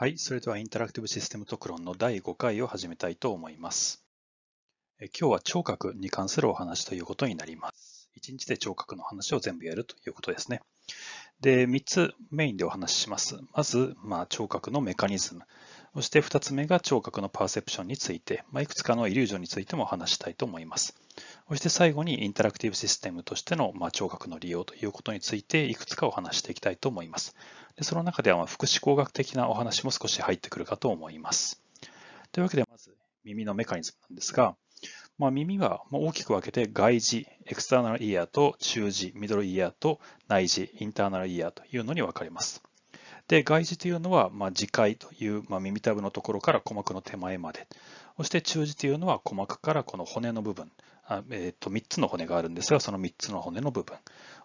はい、それではインタラクティブシステム特論の第5回を始めたいと思います。え今日は聴覚に関するお話ということになります。1日で聴覚の話を全部やるということですね。で、3つメインでお話しします。まず、まあ、聴覚のメカニズム。そして2つ目が聴覚のパーセプションについて、まあ、いくつかのイリュージョンについてもお話したいと思います。そして最後にインタラクティブシステムとしての、ま聴覚の利用ということについていくつかお話していきたいと思います。でその中では、福祉工学的なお話も少し入ってくるかと思います。というわけで、まず耳のメカニズムなんですが、まあ、耳は大きく分けて外耳、エクスターナルイヤーと中耳、ミドルイヤーと内耳、インターナルイヤーというのに分かれます。で外耳というのは、まあ、耳介という、まあ、耳たぶのところから鼓膜の手前まで、そして中耳というのは鼓膜からこの骨の部分、あえー、と3つの骨があるんですが、その3つの骨の部分、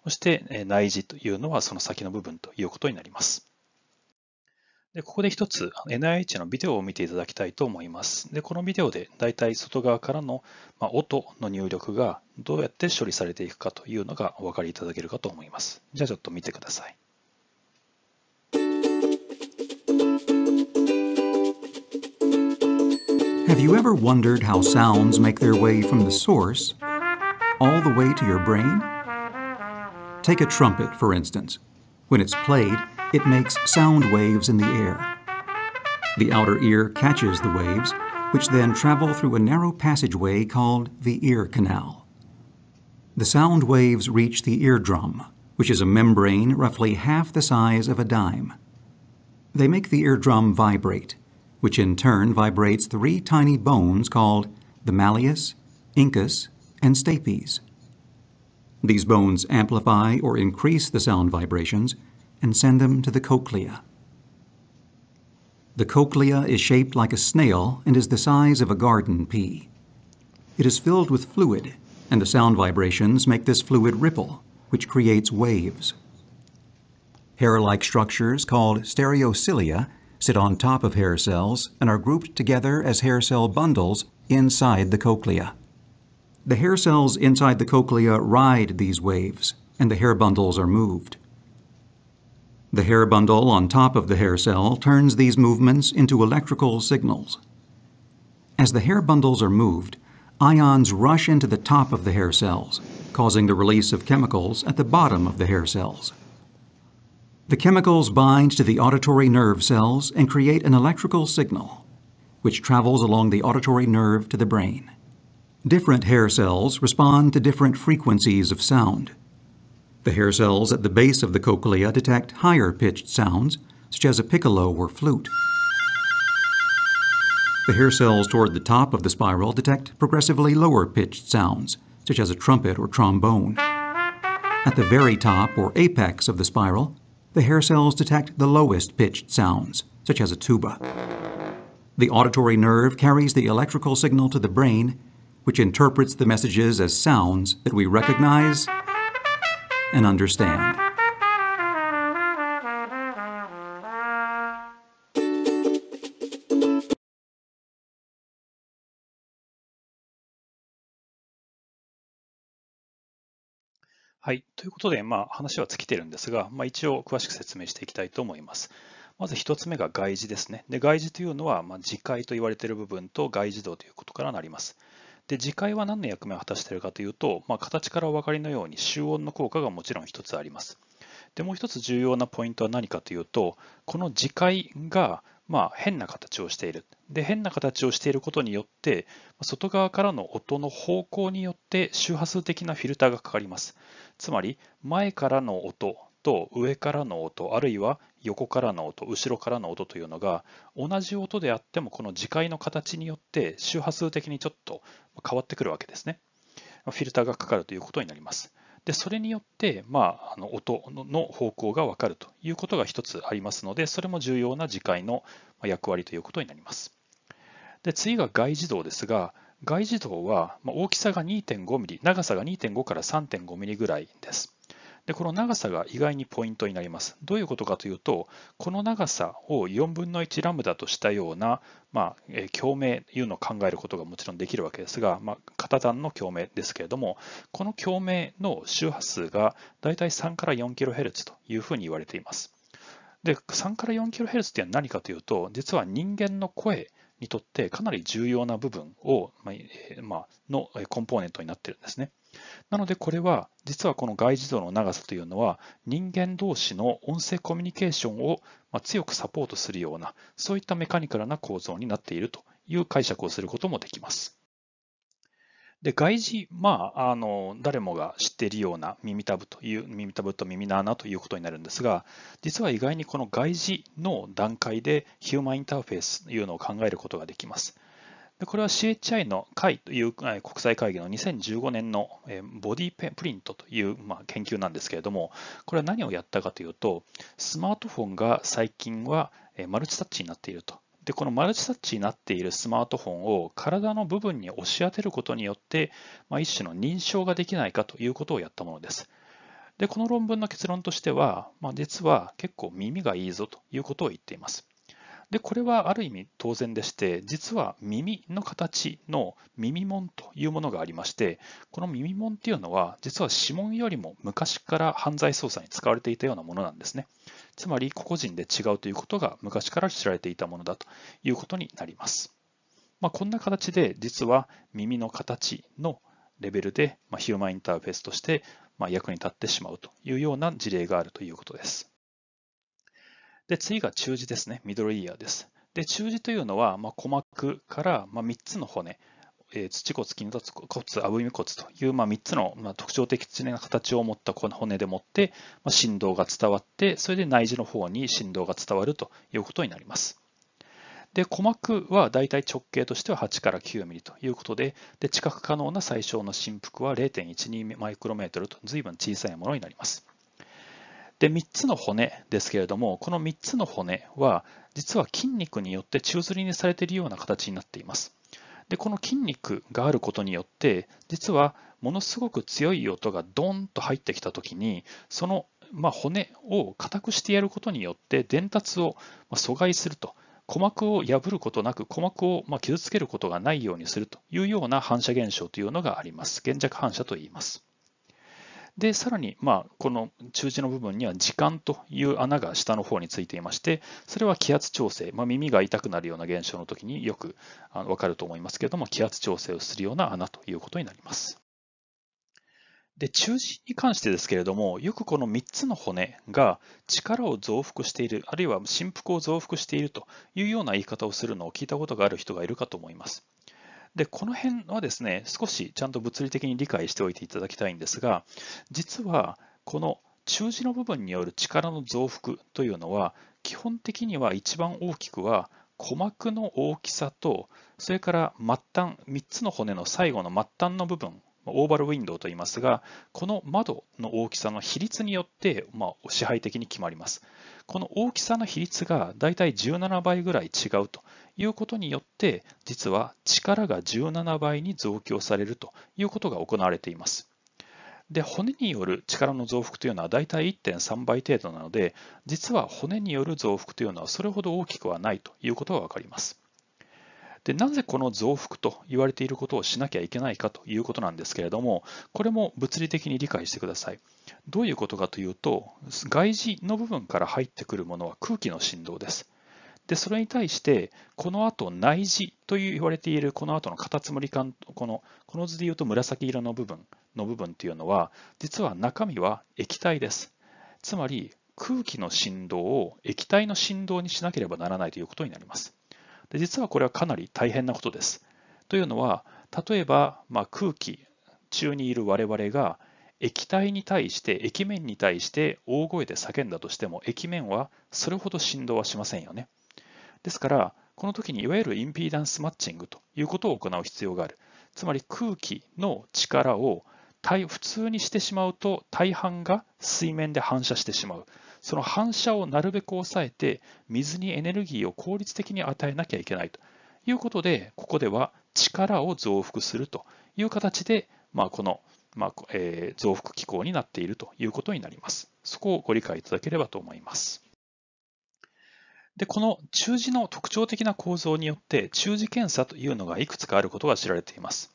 そして、え内耳というのはその先の部分ということになります。でここで一つ NIH のビデオを見ていただきたいと思います。でこのビデオでだいたい外側からの、ま音の入力がどうやって処理されていくかというのがお分かりいただけるかと思います。じゃあちょっと見てください。Have you ever wondered how sounds make their way from the source all the way to your brain? Take a trumpet, for instance. When it's played, it makes sound waves in the air. The outer ear catches the waves, which then travel through a narrow passageway called the ear canal. The sound waves reach the eardrum, which is a membrane roughly half the size of a dime. They make the eardrum vibrate, which in turn vibrates three tiny bones called the malleus, incus, and stapes. These bones amplify or increase the sound vibrations and send them to the cochlea. The cochlea is shaped like a snail and is the size of a garden pea. It is filled with fluid, and the sound vibrations make this fluid ripple, which creates waves. Hair-like structures called stereocilia sit on top of hair cells and are grouped together as hair cell bundles inside the cochlea. The hair cells inside the cochlea ride these waves, and the hair bundles are moved. The hair bundle on top of the hair cell turns these movements into electrical signals. As the hair bundles are moved, ions rush into the top of the hair cells, causing the release of chemicals at the bottom of the hair cells. The chemicals bind to the auditory nerve cells and create an electrical signal, which travels along the auditory nerve to the brain. Different hair cells respond to different frequencies of sound. The hair cells at the base of the cochlea detect higher pitched sounds, such as a piccolo or flute. The hair cells toward the top of the spiral detect progressively lower pitched sounds, such as a trumpet or trombone. At the very top or apex of the spiral, the hair cells detect the lowest pitched sounds, such as a tuba. The auditory nerve carries the electrical signal to the brain, which interprets the messages as sounds that we recognize and understand. はい。ということで、まあ、話は尽きてるんですが、まあ、一応詳しく説明していきたいと思います。まず1つ目が外耳ですね。で外耳というのは、まあ、磁界と言われている部分と外耳道ということからなります。で磁界は何の役目を果たしているかというと、まあ、形からお分かりのように集音の効果がもちろん1つあります。でもう1つ重要なポイントは何かというと、この磁界がまあ、変な形をしている。で、変な形をしていることによって、外側からの音の方向によって周波数的なフィルターがかかります。つまり前からの音と上からの音あるいは横からの音後ろからの音というのが同じ音であってもこの磁界の形によって周波数的にちょっと変わってくるわけですねフィルターがかかるということになりますでそれによって、まあ、あの音の方向が分かるということが一つありますのでそれも重要な磁界の役割ということになりますで次が外耳動ですが外耳道は大きさが 2.5mm、長さが2.5から 3.5mm ぐらいです。でこの長さが意外にポイントになります。どういうことかというと、この長さを4分の1ラムダとしたような、まあ、えー、共鳴というのを考えることがもちろんできるわけですが、まあ、片段の共鳴ですけれども、この共鳴の周波数がだいたい3から 4kHz というふうに言われています。で3から 4kHz って何かというと、実は人間の声にとってかなり重要な部分を、まあのコンポーネントになってるんですね。なのでこれは実はこの外耳道の長さというのは人間同士の音声コミュニケーションを強くサポートするようなそういったメカニカルな構造になっているという解釈をすることもできます。で外耳、まあ、あの誰もが知っているような耳たぶという耳たぶと耳の穴ということになるんですが実は意外にこの外耳の段階でヒューマンインターフェースというのを考えることができます。でこれは CHI の会という国際会議の2015年のボディペプリントというまあ研究なんですけれども、これは何をやったかというと、スマートフォンが最近はマルチタッチになっていると。でこのマルチタッチになっているスマートフォンを体の部分に押し当てることによって、まあ、一種の認証ができないかということをやったものです。でこの論文の結論としては、まあ、実は結構耳がいいぞということを言っています。でこれはある意味当然でして実は耳の形の耳門というものがありましてこの耳門っていうのは実は指紋よりも昔から犯罪捜査に使われていたようなものなんですねつまり個々人で違うということが昔から知られていたものだということになります、まあ、こんな形で実は耳の形のレベルでヒューマンインターフェースとして役に立ってしまうというような事例があるということですで、次が中耳ですね。ミドルイヤーです。で、中耳というのは、まあ、鼓膜から、まあ、3つの骨、えー、土骨、筋骨、骨、あぶみ骨という、まあ、3つの、まあ、特徴的な形を持ったこの骨でもって、まあ、振動が伝わって、それで内耳の方に振動が伝わるということになります。で、鼓膜はだいたい直径としては8から9ミリということで、で、知覚可能な最小の振幅は0.12マイクロメートルと随分小さいものになります。で3つの骨ですけれどもこの3つの骨は実は筋肉によって宙吊りにされているような形になっていますでこの筋肉があることによって実はものすごく強い音がドンと入ってきた時にそのまあ、骨を硬くしてやることによって伝達を阻害すると鼓膜を破ることなく鼓膜をま傷つけることがないようにするというような反射現象というのがあります。現弱反射と言います。で、さらに、まあ、この中耳の部分には時間という穴が下の方についていまして、それは気圧調整、まあ、耳が痛くなるような現象の時によくわかると思いますけれども、気圧調整をするような穴ということになります。で、中耳に関してですけれども、よくこの3つの骨が力を増幅している、あるいは振幅を増幅しているというような言い方をするのを聞いたことがある人がいるかと思います。で、この辺はですね、少しちゃんと物理的に理解しておいていただきたいんですが、実はこの中字の部分による力の増幅というのは、基本的には一番大きくは鼓膜の大きさと、それから末端、3つの骨の最後の末端の部分、オーバルウィンドウと言いますが、この窓の大きさの比率によって、まあ、支配的に決まります。この大きさの比率がだいたい17倍ぐらい違うということによって実は力が17倍に増強されるということが行われています。で骨による力の増幅というのはだいたい1.3倍程度なので実は骨による増幅というのはそれほど大きくはないということが分かります。でなぜこの増幅と言われていることをしなきゃいけないかということなんですけれどもこれも物理的に理解してくださいどういうことかというと外耳の部分から入ってくるものは空気の振動ですで、それに対して、この後内耳という言われているこの後のカタツムリ管、このこの図で言うと紫色の部分の部分というのは、実は中身は液体です。つまり空気の振動を液体の振動にしなければならないということになります。で実はこれはかなり大変なことです。というのは、例えば、まあ、空気中にいる我々が液体に対して液面に対して大声で叫んだとしても液面はそれほど振動はしませんよね。ですから、この時にいわゆるインピーダンスマッチングということを行う必要がある。つまり空気の力を普通にしてしまうと大半が水面で反射してしまう。その反射をなるべく抑えて水にエネルギーを効率的に与えなきゃいけないということで、ここでは力を増幅するという形で、まあ、この、まあえー、増幅機構になっているということになります。そこをご理解いただければと思います。で、この中耳の特徴的な構造によって中耳検査というのがいくつかあることが知られています。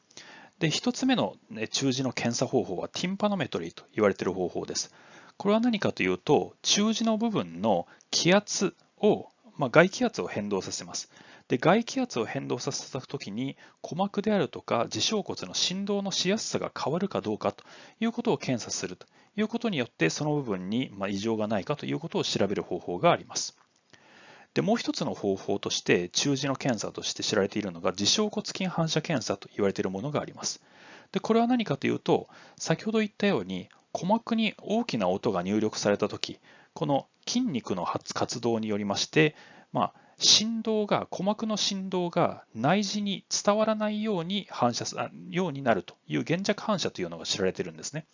で、1つ目の中耳の検査方法はティンパノメトリーと言われている方法です。これは何かというと、中耳の部分の気圧を、まあ、外気圧を変動させます。で外気圧を変動させたときに鼓膜であるとか耳小骨の振動のしやすさが変わるかどうかということを検査するということによってその部分に異常がないかということを調べる方法があります。で、もう一つの方法として、中耳の検査として知られているのが、自小骨筋反射検査と言われているものがあります。で、これは何かというと、先ほど言ったように、鼓膜に大きな音が入力された時この筋肉の活動によりまして、まあ、振動が鼓膜の振動が内耳に伝わらないように反射すようになるという減弱反射というのが知られているんですね。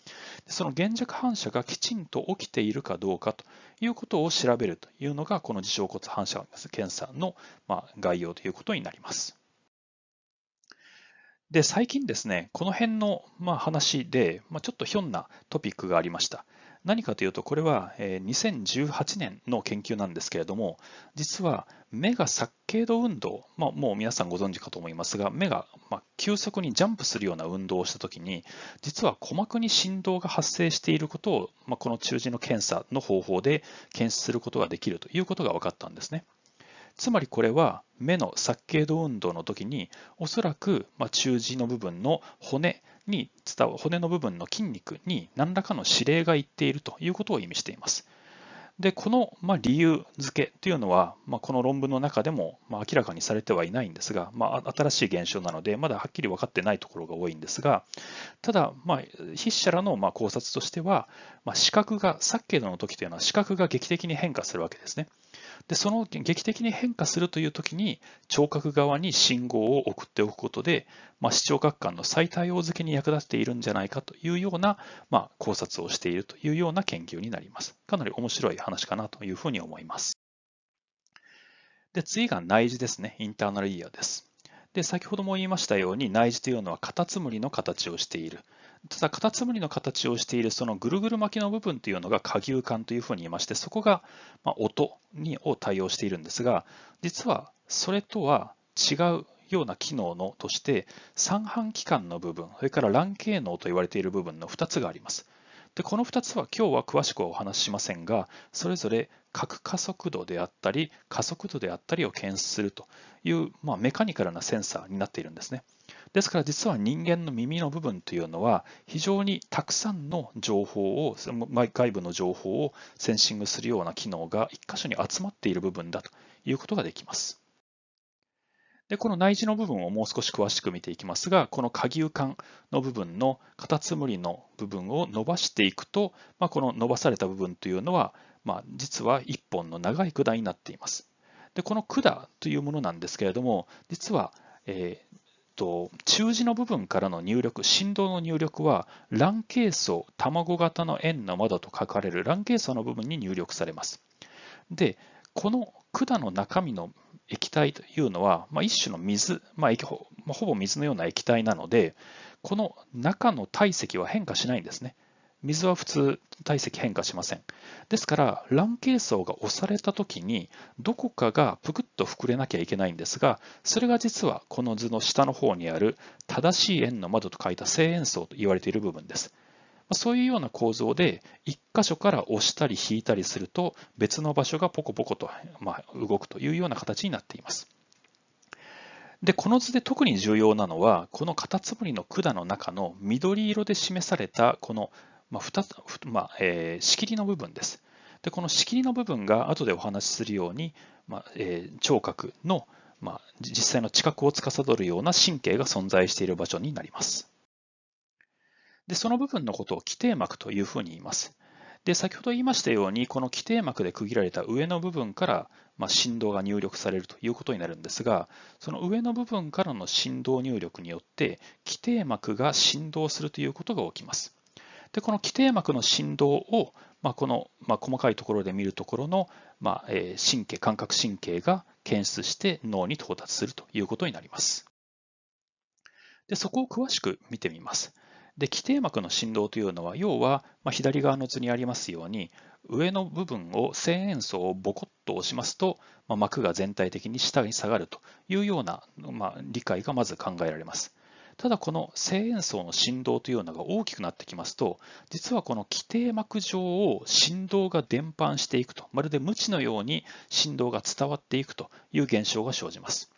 その減弱反射がきちんと起きているかどうかということを調べるというのがこの耳小骨反射検査のま概要ということになります。で最近ですね、この辺のま話で、まちょっとひょんなトピックがありました。何かというと、これは2018年の研究なんですけれども、実は目が殺経度運動、まあ、もう皆さんご存知かと思いますが、目が急速にジャンプするような運動をした時に、実は鼓膜に振動が発生していることを、まあ、この中耳の検査の方法で検出することができるということが分かったんですね。つまりこれは目の殺経度運動の時におそらく中耳の部分の骨に伝う骨の部分の筋肉に何らかの指令がいっているということを意味しています。でこの、ま理由付けというのは、まあ、この論文の中でも、ま明らかにされてはいないんですが、まあ、新しい現象なのでまだはっきり分かってないところが多いんですがただ、まあ、筆者らのま考察としては、まあ、視覚がさっきの時というのは視覚が劇的に変化するわけですね。でその劇的に変化するという時に聴覚側に信号を送っておくことで、まあ、視聴覚官の再対応づけに役立っているんじゃないかというような、まあ、考察をしているというような研究になります。かなり面白い話かなというふうに思います。で次が内耳ですね、インターナルイヤーです。で先ほども言いましたように内耳というのはカタツムリの形をしている。ただ、カタツムリの形をしているそのぐるぐる巻きの部分というのが下牛管というふうに言いまして、そこが音にを対応しているんですが、実はそれとは違うような機能のとして、三半規管の部分、それから卵形能と言われている部分の2つがあります。でこの2つは今日は詳しくはお話ししませんが、それぞれ角加速度であったり、加速度であったりを検出するという、まあ、メカニカルなセンサーになっているんですね。ですから実は人間の耳の部分というのは非常にたくさんの情報を外部の情報をセンシングするような機能が一箇所に集まっている部分だということができます。で、この内耳の部分をもう少し詳しく見ていきますが、この下牛管の部分のカタツムリの部分を伸ばしていくと、まあ、この伸ばされた部分というのは、まあ、実は1本の長い管になっています。で、この管というものなんですけれども、実は、えー、と、中字の部分からの入力、振動の入力は、卵形層、卵型の円の窓と書かれる卵ー層の部分に入力されます。で、この管の中身の液体というのは、まあ、一種の水、まあほ、ほぼ水のような液体なので、この中の体積は変化しないんですね。水は普通体積変化しません。ですから、卵形層が押された時に、どこかがぷくっと膨れなきゃいけないんですが、それが実はこの図の下の方にある正しい円の窓と書いた正円層と言われている部分です。そういうような構造で、1箇所から押したり引いたりすると、別の場所がポコポコと、動くというような形になっています。で、この図で特に重要なのは、このカタツムリの管の中の緑色で示された、このまあ、2つ、まあえー、仕切りの部分です。でこの仕切りの部分が後でお話しするように、まあえー、聴覚の、まあ、実際の知覚を司るような神経が存在している場所になります。でその部分のことを基底膜というふうに言います。で先ほど言いましたようにこの基底膜で区切られた上の部分から、まあ、振動が入力されるということになるんですがその上の部分からの振動入力によって基底膜が振動するということが起きます。でこの基底膜の振動を、まあ、この、まあ、細かいところで見るところの、まあえー、神経感覚神経が検出して脳に到達するということになりますでそこを詳しく見てみますで基底膜の振動というのは要は、まあ、左側の図にありますように上の部分を声円素をボコッと押しますと、まあ、膜が全体的に下に下がるというような、まあ、理解がまず考えられます。ただこの声援層の振動というのが大きくなってきますと実はこの基底膜上を振動が伝播していくとまるで無知のように振動が伝わっていくという現象が生じます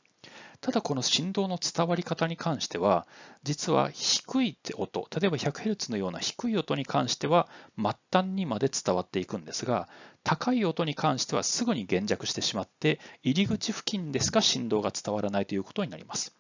ただこの振動の伝わり方に関しては実は低い音例えば 100Hz のような低い音に関しては末端にまで伝わっていくんですが高い音に関してはすぐに減弱してしまって入り口付近でしか振動が伝わらないということになります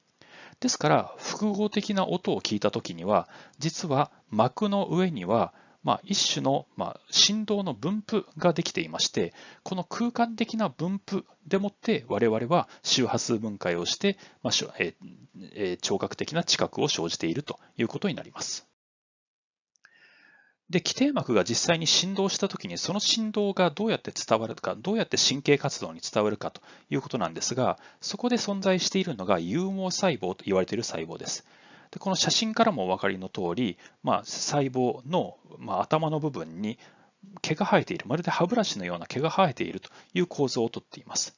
ですから複合的な音を聞いた時には実は膜の上にはまあ、一種の、まあ、振動の分布ができていましてこの空間的な分布でもって我々は周波数分解をして、まあえ聴覚的な知覚を生じているということになります。で、基底膜が実際に振動したときに、その振動がどうやって伝わるか、どうやって神経活動に伝わるかということなんですが、そこで存在しているのが有毛細胞と言われている細胞です。でこの写真からもお分かりの通り、まあ、細胞の、まあ、頭の部分に毛が生えている、まるで歯ブラシのような毛が生えているという構造をとっています。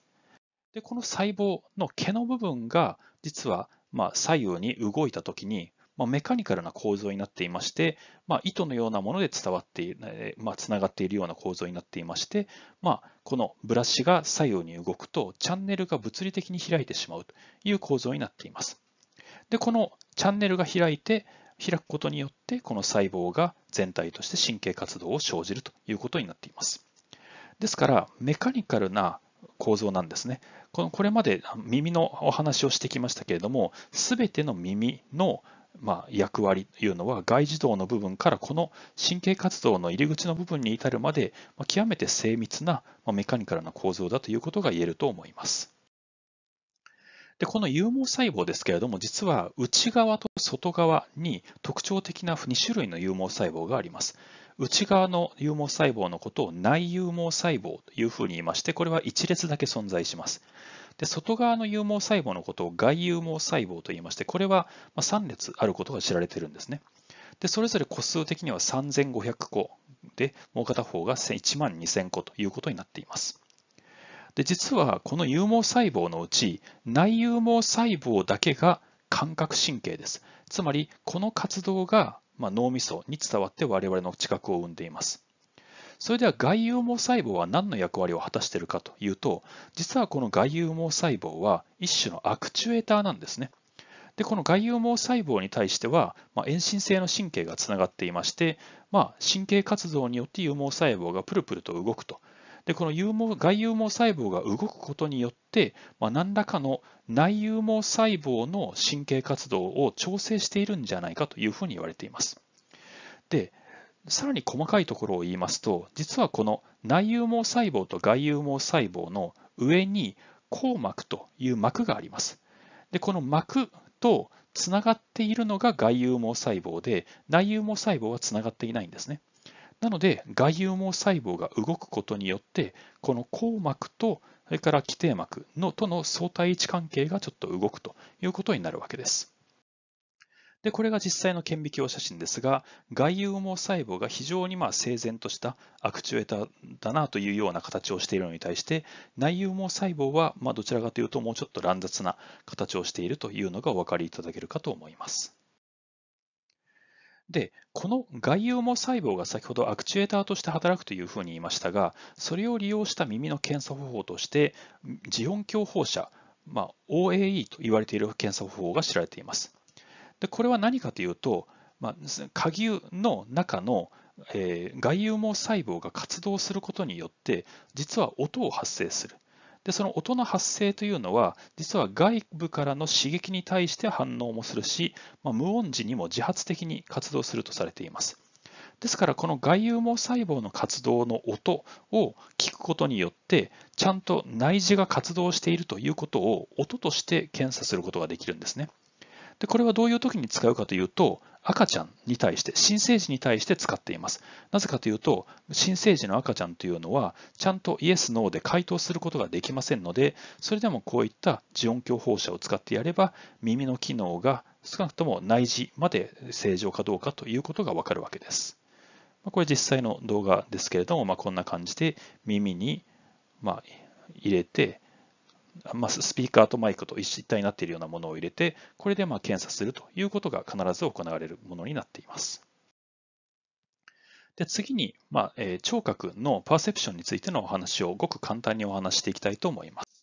でこの細胞の毛の部分が実はまあ左右に動いたときにまあ、メカニカルな構造になっていまして、まあ、糸のようなもので伝わってまあ、つながっているような構造になっていまして、まあ、このブラシが左右に動くと、チャンネルが物理的に開いてしまうという構造になっています。で、このチャンネルが開いて、開くことによって、この細胞が全体として神経活動を生じるということになっています。ですから、メカニカルな構造なんですね。このこれまで耳のお話をしてきましたけれども、すべての耳のまあ、役割というのは外耳道の部分からこの神経活動の入り口の部分に至るまで、まあ、極めて精密な、まあ、メカニカルな構造だということが言えると思います。でこの有毛細胞ですけれども実は内側と外側に特徴的な2種類の有毛細胞があります。内側の有毛細胞のことを内有毛細胞というふうに言いましてこれは1列だけ存在します。で外側の有毛細胞のことを外有毛細胞と言いまして、これは3列あることが知られているんですね。でそれぞれ個数的には3500個で、もう片方が1万2000個ということになっています。で実はこの有毛細胞のうち内有毛細胞だけが感覚神経です。つまりこの活動が脳みそに伝わって我々の知覚を生んでいます。それでは外有毛細胞は何の役割を果たしているかというと、実はこの外有毛細胞は一種のアクチュエーターなんですね。でこの外有毛細胞に対しては、まあ、遠心性の神経がつながっていまして、まあ、神経活動によって有毛細胞がプルプルと動くと。でこの有毛外有毛細胞が動くことによって、まあ、何らかの内有毛細胞の神経活動を調整しているんじゃないかというふうに言われています。でさらに細かいところを言いますと実はこの内有毛細胞と外有毛細胞の上に硬膜という膜があります。でこの膜とつながっているのが外有毛細胞で内有毛細胞はつながっていないんですね。なので外有毛細胞が動くことによってこの硬膜とそれから基底膜のとの相対位置関係がちょっと動くということになるわけです。で、これが実際の顕微鏡写真ですが、外有毛細胞が非常にまあ整然としたアクチュエーターだなというような形をしているのに対して、内有毛細胞はまどちらかというともうちょっと乱雑な形をしているというのがお分かりいただけるかと思います。で、この外有毛細胞が先ほどアクチュエーターとして働くというふうに言いましたが、それを利用した耳の検査方法として、オ音響放射、まあ、OAE と言われている検査方法が知られています。でこれは何かというと、まあ、下牛の中の、えー、外有毛細胞が活動することによって実は音を発生する。でその音の発生というのは実は外部からの刺激に対して反応もするし、まあ、無音時にも自発的に活動するとされています。ですからこの外有毛細胞の活動の音を聞くことによってちゃんと内耳が活動しているということを音として検査することができるんですね。で、これはどういう時に使うかというと、赤ちゃんに対して、新生児に対して使っています。なぜかというと、新生児の赤ちゃんというのは、ちゃんとイエス、ノーで回答することができませんので、それでもこういった磁音響放射を使ってやれば、耳の機能が少なくとも内耳まで正常かどうかということがわかるわけです。これ実際の動画ですけれども、まあ、こんな感じで耳にま入れて、まあ、スピーカーとマイクと一体になっているようなものを入れて、これでまあ検査するということが必ず行われるものになっています。で次に、まあえー、聴覚のパーセプションについてのお話をごく簡単にお話していきたいと思います。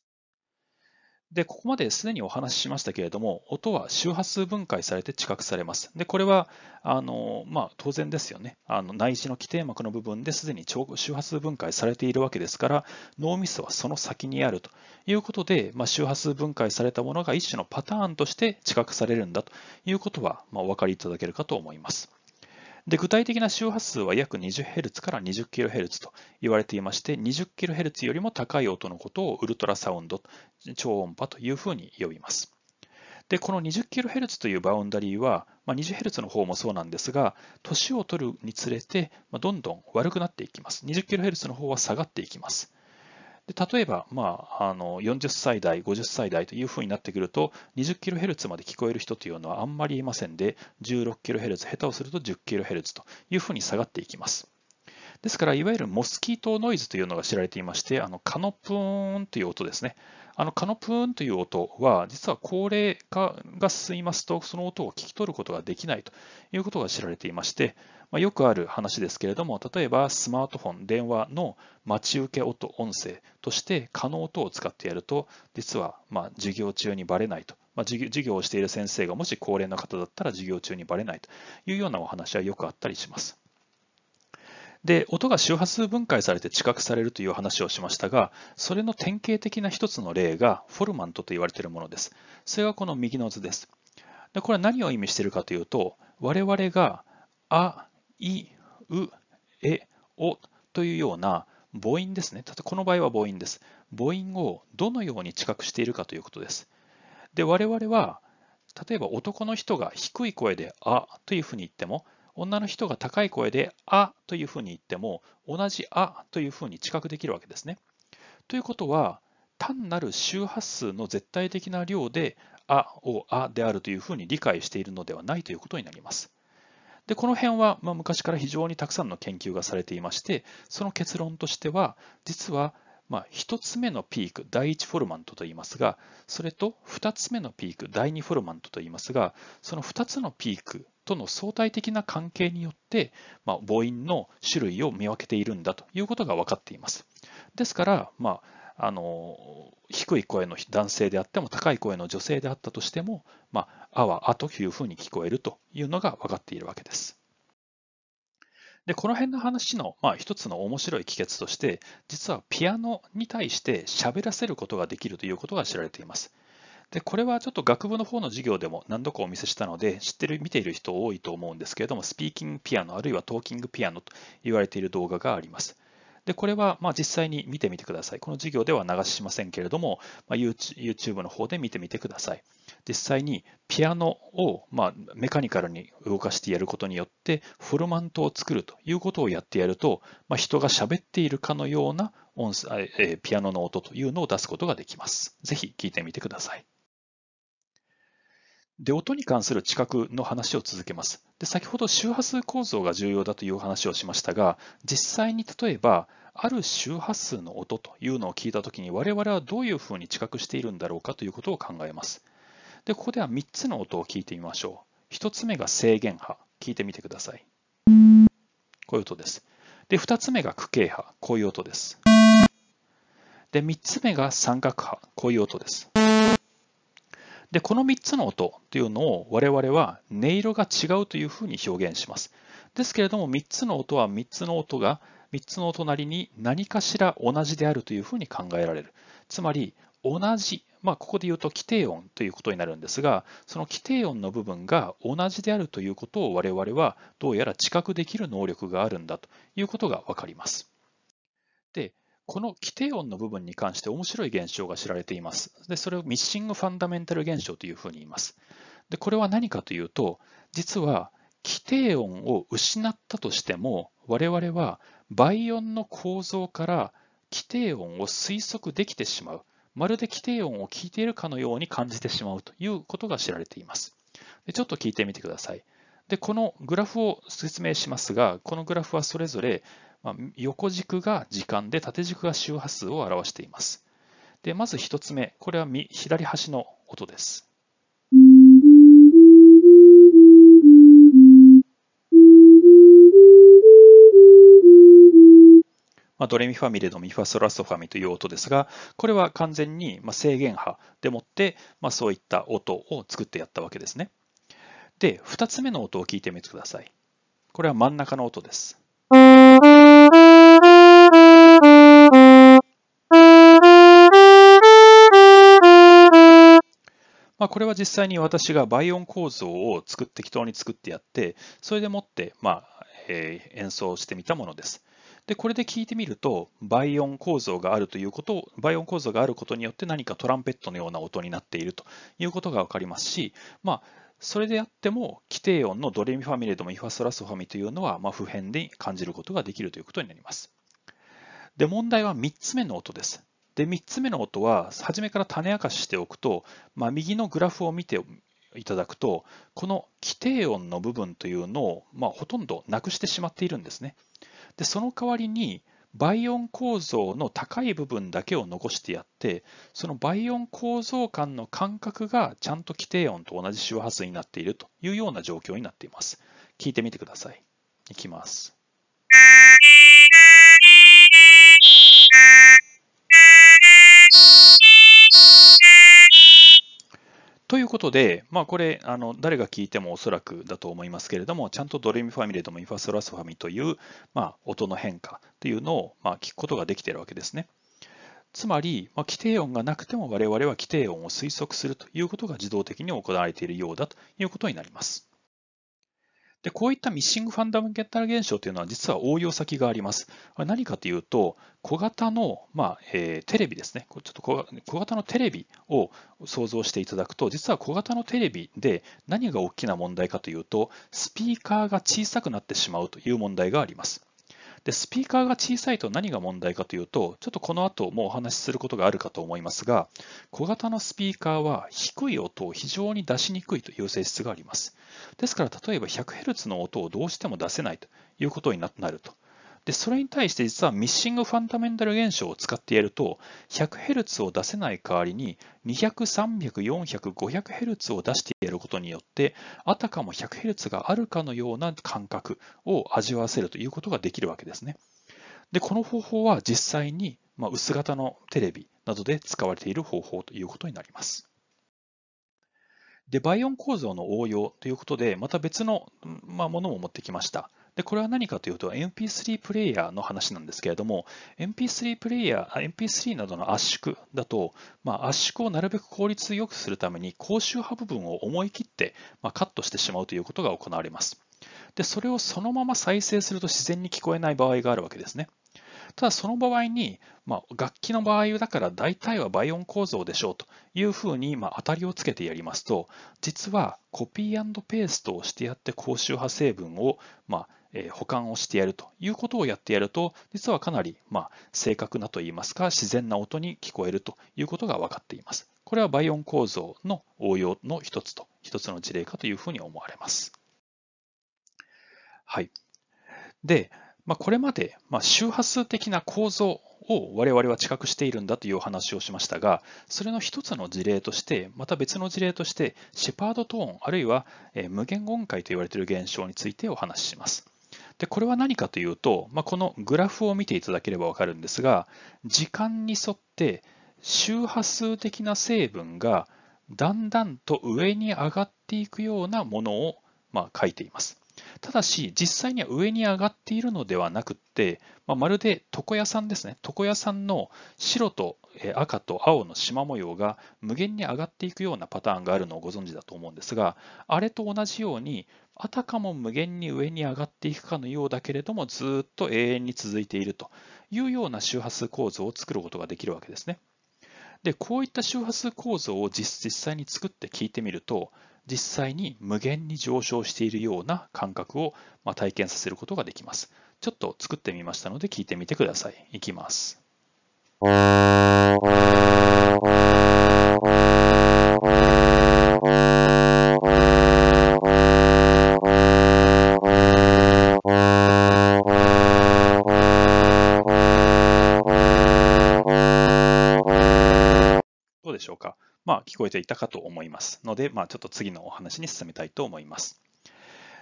で、ここまですでにお話ししましたけれども、音は周波数分解されて知覚されます。で、これは、あの、まあ、当然ですよね。あの、内耳の基底膜の部分ですでに周波数分解されているわけですから、脳みそはその先にあるということで、まあ、周波数分解されたものが一種のパターンとして知覚されるんだということは、まあ、お分かりいただけるかと思います。で具体的な周波数は約 20Hz から 20kHz と言われていまして 20kHz よりも高い音のことをウルトラサウンド超音波というふうに呼びますでこの 20kHz というバウンダリーは、まあ、20Hz の方もそうなんですが年を取るにつれて、まどんどん悪くなっていきます 20kHz の方は下がっていきますで例えば、まあ、あの40歳代、50歳代というふうになってくると、20kHz まで聞こえる人というのはあんまりいませんで、16kHz、下手をすると 10kHz というふうに下がっていきます。ですから、いわゆるモスキートノイズというのが知られていまして、あのカノプーンという音ですね。あのカノプーンという音は、実は高齢化が進みますと、その音を聞き取ることができないということが知られていまして、まあ、よくある話ですけれども、例えばスマートフォン、電話の待ち受け音、音声として可能音を使ってやると、実はま授業中にばれないと。まあ、授業をしている先生がもし高齢の方だったら授業中にばれないというようなお話はよくあったりします。で、音が周波数分解されて知覚されるという話をしましたが、それの典型的な一つの例がフォルマントと言われているものです。それがこの右の図です。でこれは何を意味しているかというと、我々が、あ、い、う、え、おというような母音ですね。この場合は母音です。母音をどのように知覚しているかということです。で、我々は、例えば男の人が低い声であというふうに言っても、女の人が高い声であというふうに言っても、同じあというふうに知覚できるわけですね。ということは、単なる周波数の絶対的な量であをあであるというふうに理解しているのではないということになります。でこの辺は、まあ、昔から非常にたくさんの研究がされていましてその結論としては実はまあ、1つ目のピーク第1フォルマントと言いますがそれと2つ目のピーク第2フォルマントと言いますがその2つのピークとの相対的な関係によって、まあ、母音の種類を見分けているんだということが分かっています。ですから、まあ、あの低い声の男性であっても高い声の女性であったとしても、まあ、あはあというふうに聞こえるというのが分かっているわけです。で、この辺の話の、まあ、一つの面白い帰結として、実はピアノに対して喋らせることができるということが知られています。で、これはちょっと学部の方の授業でも何度かお見せしたので、知ってる、見ている人多いと思うんですけれども、スピーキングピアノ、あるいはトーキングピアノと言われている動画があります。で、これはまあ実際に見てみてください。この授業では流しませんけれども、まあ、YouTube の方で見てみてください。実際にピアノをまあメカニカルに動かしてやることによって、フォルマントを作るということをやってやると、まあ、人が喋っているかのような音ピアノの音というのを出すことができます。ぜひ聞いてみてください。で、音に関する知覚の話を続けます。で、先ほど周波数構造が重要だという話をしましたが、実際に例えば、ある周波数の音というのを聞いたときに、我々はどういうふうに知覚しているんだろうかということを考えます。で、ここでは3つの音を聞いてみましょう。1つ目が制限波。聞いてみてください。こういう音です。で、2つ目が区形波。こういう音です。で、3つ目が三角波。こういう音です。で、この3つの音というのを我々は音色が違うというふうに表現します。ですけれども3つの音は3つの音が3つの音なりに何かしら同じであるというふうに考えられる。つまり同じ、まあ、ここで言うと規定音ということになるんですが、その規定音の部分が同じであるということを我々はどうやら知覚できる能力があるんだということがわかります。この規定音の部分に関して面白い現象が知られています。で、それをミッシングファンダメンタル現象というふうに言います。で、これは何かというと、実は規定音を失ったとしても、我々は倍音の構造から規定音を推測できてしまう。まるで規定音を聞いているかのように感じてしまうということが知られています。でちょっと聞いてみてください。で、このグラフを説明しますが、このグラフはそれぞれまあ、横軸が時間で縦軸が周波数を表しています。でまず1つ目、これは左端の音です。まあ、ドレミファミレドミファソラソファミという音ですが、これは完全に制限波でもって、まあ、そういった音を作ってやったわけですね。で、2つ目の音を聞いてみてください。これは真ん中の音です。まあ、これは実際に私が倍音構造を作って適当に作ってやって、それでもって、まあえー、演奏してみたものです。で、これで聞いてみると、倍音構造があるということを、倍音構造があることによって何かトランペットのような音になっているということがわかりますし、まあ、それであっても、規定音のドレミファミレドもイファソラソファミというのは、まあ、普遍で感じることができるということになります。で、問題は3つ目の音です。で、3つ目の音は、初めから種明かししておくと、まあ、右のグラフを見ていただくと、この規定音の部分というのを、まあ、ほとんどなくしてしまっているんですね。で、その代わりに、倍音構造の高い部分だけを残してやって、その倍音構造間の間隔がちゃんと規定音と同じ周波数になっているというような状況になっています。聞いてみてください。いきます。ということで、まあ、これあの、誰が聞いてもおそらくだと思いますけれども、ちゃんとドレミファミレドもインファソラスファミという、まあ、音の変化というのを、まあ、聞くことができているわけですね。つまり、まあ、規定音がなくても我々は規定音を推測するということが自動的に行われているようだということになります。で、こういったミッシングファンダメンタル現象というのは実は応用先があります。何かというと、小型の、まあ、えー、テレビですね。ちょっと小型のテレビを想像していただくと、実は小型のテレビで何が大きな問題かというと、スピーカーが小さくなってしまうという問題があります。で、スピーカーが小さいと何が問題かというと、ちょっとこの後もお話しすることがあるかと思いますが、小型のスピーカーは低い音を非常に出しにくいという性質があります。ですから、例えば 100Hz の音をどうしても出せないということになると。で、それに対して実はミッシングファンダメンタル現象を使ってやると、100Hz を出せない代わりに、200、300、400、500Hz を出してやることによって、あたかも 100Hz があるかのような感覚を味わわせるということができるわけですね。で、この方法は実際に、ま薄型のテレビなどで使われている方法ということになります。で、バイオン構造の応用ということで、また別の、まものも持ってきました。で、これは何かというと MP3 プレイヤーの話なんですけれども、MP3 プレイヤー、MP3 などの圧縮だと、まあ、圧縮をなるべく効率よくするために高周波部分を思い切って、まあ、カットしてしまうということが行われます。で、それをそのまま再生すると自然に聞こえない場合があるわけですね。ただその場合に、まあ、楽器の場合だから大体は倍音構造でしょうというふうに、まあ、当たりをつけてやりますと実はコピーペーストをしてやって高周波成分を、まあ、え保管をしてやるということをやってやると、実はかなり、ま正確なといいますか、自然な音に聞こえるということが分かっています。これは倍音構造の応用の一つと、一つの事例かというふうに思われます。はい。で、まあ、これまで、ま周波数的な構造を我々は知覚しているんだというお話をしましたが、それの一つの事例として、また別の事例として、シェパードトーン、あるいは無限音階と言われている現象についてお話しします。で、これは何かというと、まあ、このグラフを見ていただければ分かるんですが、時間に沿って周波数的な成分がだんだんと上に上がっていくようなものをまあ書いています。ただし、実際には上に上がっているのではなくって、まあ、まるで床屋さんですね。床屋さんの白と赤と青の縞模様が無限に上がっていくようなパターンがあるのをご存知だと思うんですが、あれと同じように、あたかも無限に上に上がっていくかのようだけれども、ずっと永遠に続いているというような周波数構造を作ることができるわけですね。で、こういった周波数構造を実際に作って聞いてみると、実際に無限に上昇しているような感覚をま体験させることができます。ちょっと作ってみましたので聞いてみてください。いきます。聞こえていたかと思いますので、まあ、ちょっと次のお話に進めたいと思います。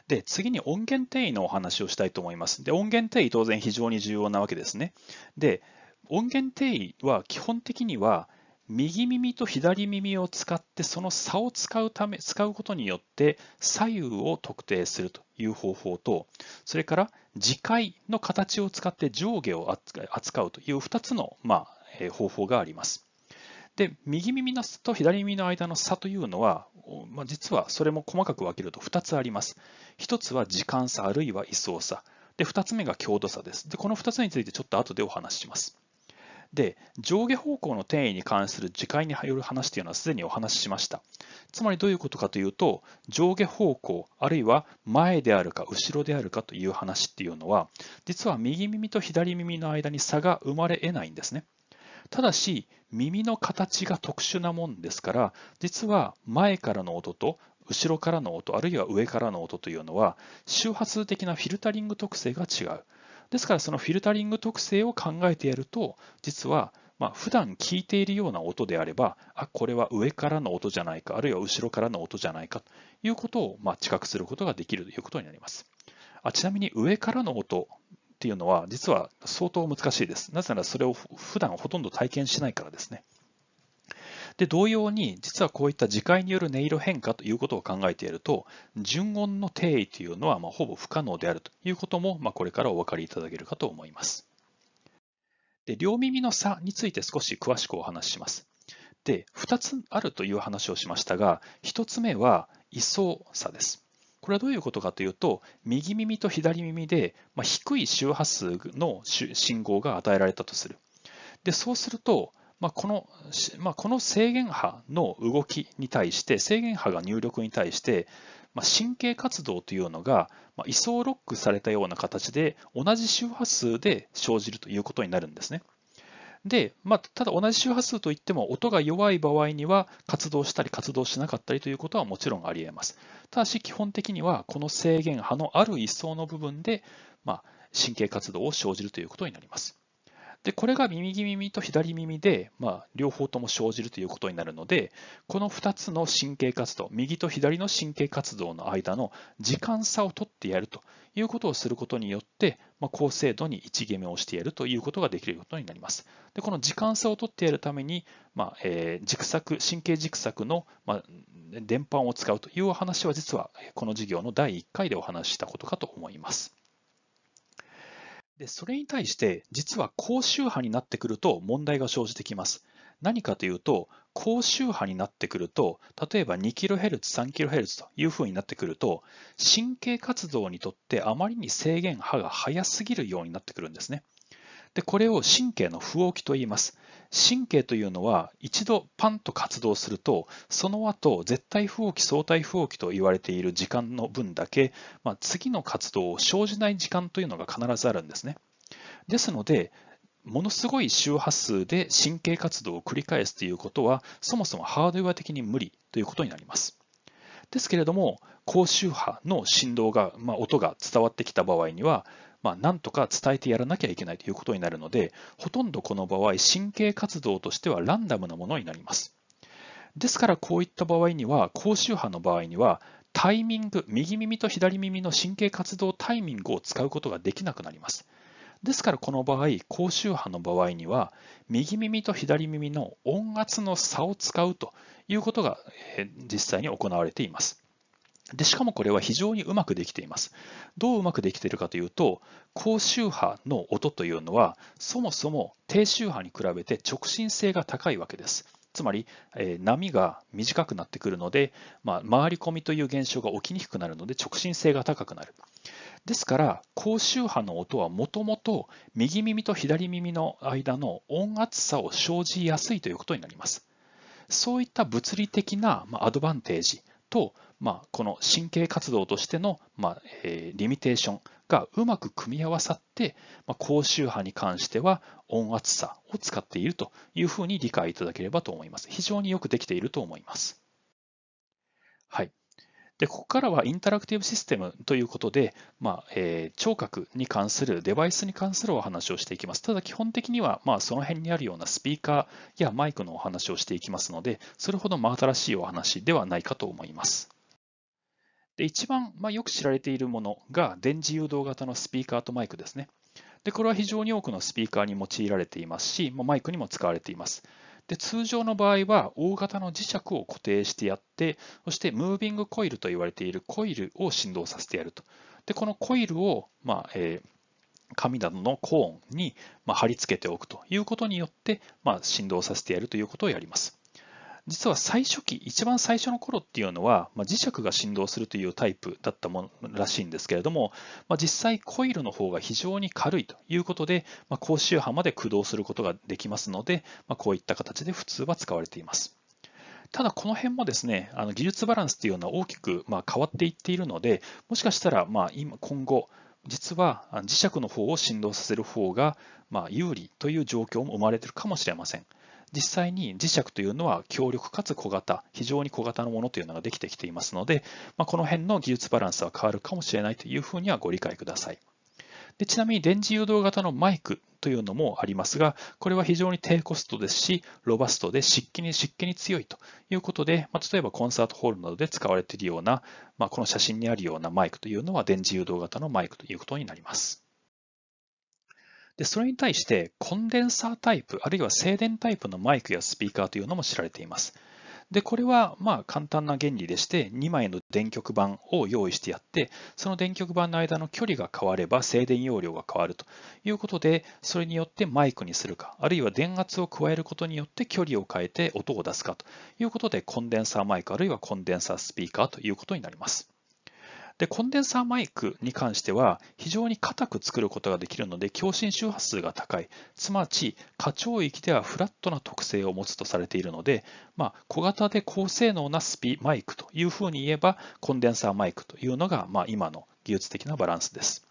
で、次に音源定位のお話をしたいと思います。で、音源定位当然非常に重要なわけですね。で、音源定位は基本的には右耳と左耳を使ってその差を使うため、使うことによって左右を特定するという方法と、それから磁界の形を使って上下を扱うという2つの、まあ、方法があります。で、右耳の差と左耳の間の差というのは、まあ、実はそれも細かく分けると2つあります。1つは時間差あるいは位相差。で、2つ目が強度差です。で、この2つについてちょっと後でお話しします。で、上下方向の転移に関する次回による話というのはすでにお話ししました。つまりどういうことかというと、上下方向、あるいは前であるか後ろであるかという話っていうのは、実は右耳と左耳の間に差が生まれ得ないんですね。ただし、耳の形が特殊なもんですから、実は前からの音と後ろからの音、あるいは上からの音というのは、周波数的なフィルタリング特性が違う。ですから、そのフィルタリング特性を考えてやると、実は、まあ、普段聞いているような音であれば、あ、これは上からの音じゃないか、あるいは後ろからの音じゃないかということを、まあ、知覚することができるということになります。あちなみに上からの音っていうのは実は相当難しいです。なぜならそれを普段ほとんど体験しないからですね。で同様に実はこういった磁界による音色変化ということを考えていると純音の定位というのはまほぼ不可能であるということも、まこれからお分かりいただけるかと思います。で両耳の差について少し詳しくお話しします。で2つあるという話をしましたが1つ目は位相差です。これはどういうことかというと、右耳と左耳で、まあ、低い周波数の信号が与えられたとする。でそうすると、まあ、このまあ、この制限波の動きに対して、制限波が入力に対して、まあ、神経活動というのが、まあ、位相ロックされたような形で、同じ周波数で生じるということになるんですね。で、まあ、ただ同じ周波数といっても音が弱い場合には活動したり活動しなかったりということはもちろんあり得ます。ただし基本的にはこの制限波のある一層の部分で、まあ、神経活動を生じるということになります。で、これが右耳と左耳で、まあ、両方とも生じるということになるので、この2つの神経活動、右と左の神経活動の間の時間差を取ってやるということをすることによって、まあ、高精度に1ゲ決めをしてやるということができることになります。で、この時間差を取ってやるために、まあ、えー、軸索、神経軸索の、まあ、電波を使うというお話は実はこの授業の第1回でお話ししたことかと思います。で、それに対して、実は高周波になってくると問題が生じてきます。何かというと、高周波になってくると、例えば 2kHz、3kHz というふうになってくると、神経活動にとってあまりに制限波が速すぎるようになってくるんですね。で、これを神経の不置きと言います。神経というのは一度パンと活動するとその後絶対不応き相対不応きと言われている時間の分だけ、まあ、次の活動を生じない時間というのが必ずあるんですね。ですのでものすごい周波数で神経活動を繰り返すということはそもそもハードウェア的に無理ということになります。ですけれども高周波の振動が、まあ、音が伝わってきた場合にはまあ、なんとか伝えてやらなきゃいけないということになるので、ほとんどこの場合、神経活動としてはランダムなものになります。ですから、こういった場合には、高周波の場合には、タイミング、右耳と左耳の神経活動タイミングを使うことができなくなります。ですからこの場合、高周波の場合には、右耳と左耳の音圧の差を使うということが実際に行われています。で、しかもこれは非常にうまくできています。どううまくできているかというと、高周波の音というのは、そもそも低周波に比べて直進性が高いわけです。つまり、え波が短くなってくるので、まあ、回り込みという現象が起きにくくなるので直進性が高くなる。ですから、高周波の音はもともと右耳と左耳の間の音圧差を生じやすいということになります。そういった物理的なアドバンテージとまあ、この神経活動としての、まあえー、リミテーションがうまく組み合わさって、まあ、高周波に関しては音圧差を使っているというふうに理解いただければと思います。非常によくできていると思います。はい。でここからはインタラクティブシステムということで、まあえー、聴覚に関するデバイスに関するお話をしていきます。ただ基本的には、まあ、その辺にあるようなスピーカーやマイクのお話をしていきますので、それほど真新しいお話ではないかと思います。で一番、まあ、よく知られているものが電磁誘導型のスピーカーとマイクですね。でこれは非常に多くのスピーカーに用いられていますし、まあ、マイクにも使われています。で通常の場合は大型の磁石を固定してやってそしてムービングコイルと言われているコイルを振動させてやるとでこのコイルを、まあえー、紙などのコーンに、貼り付けておくということによって、まあ、振動させてやるということをやります実は最初期、一番最初の頃っていうのは、まあ、磁石が振動するというタイプだったものらしいんですけれども、まあ、実際コイルの方が非常に軽いということで、まあ、高周波まで駆動することができますので、まあ、こういった形で普通は使われています。ただこの辺もですね、あの技術バランスというのは大きくま変わっていっているので、もしかしたらま今今後、実は磁石の方を振動させる方がま有利という状況も生まれているかもしれません。実際に磁石というのは強力かつ小型、非常に小型のものというのができてきていますので、まあ、この辺の技術バランスは変わるかもしれないというふうにはご理解ください。でちなみに電磁誘導型のマイクというのもありますが、これは非常に低コストですし、ロバストで湿気に湿気に強いということで、まあ、例えばコンサートホールなどで使われているような、まあ、この写真にあるようなマイクというのは電磁誘導型のマイクということになります。で、それに対してコンデンサータイプ、あるいは静電タイプのマイクやスピーカーというのも知られています。で、これはまあ簡単な原理でして、2枚の電極板を用意してやって、その電極板の間の距離が変われば静電容量が変わるということで、それによってマイクにするか、あるいは電圧を加えることによって距離を変えて音を出すかということで、コンデンサーマイクあるいはコンデンサースピーカーということになります。で、コンデンサーマイクに関しては、非常に硬く作ることができるので、共振周波数が高い、すなわち、過聴域ではフラットな特性を持つとされているので、まあ、小型で高性能なスピーマイクというふうに言えば、コンデンサーマイクというのが、まあ、今の技術的なバランスです。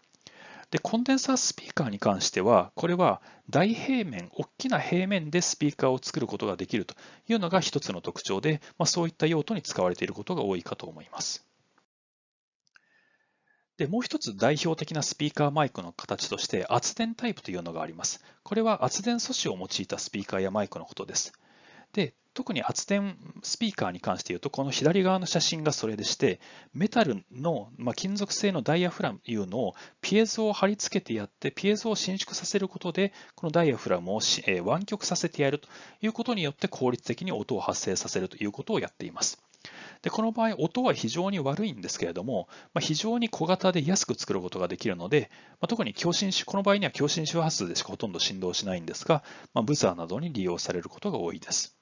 で、コンデンサースピーカーに関しては、これは大平面、大きな平面でスピーカーを作ることができるというのが一つの特徴で、まあ、そういった用途に使われていることが多いかと思います。で、もう一つ代表的なスピーカーマイクの形として圧電タイプというのがあります。これは圧電素子を用いたスピーカーやマイクのことです。で、特に圧電スピーカーに関して言うと、この左側の写真がそれでして、メタルの、まあ、金属製のダイヤフラムというのをピエゾを貼り付けてやって、ピエゾを伸縮させることで、このダイヤフラムをし、え湾曲させてやるということによって効率的に音を発生させるということをやっています。でこの場合、音は非常に悪いんですけれども、まあ、非常に小型で安く作ることができるので、まあ、特に共振この場合には共振周波数でしかほとんど振動しないんですが、まあ、ブザーなどに利用されることが多いです。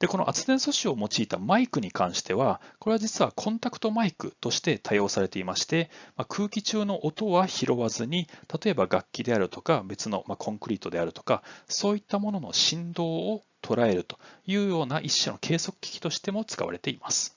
でこの圧電素子を用いたマイクに関しては、これは実はコンタクトマイクとして多用されていまして、ま空気中の音は拾わずに、例えば楽器であるとか、別の、まコンクリートであるとか、そういったものの振動を捉えるというような一種の計測機器としても使われています。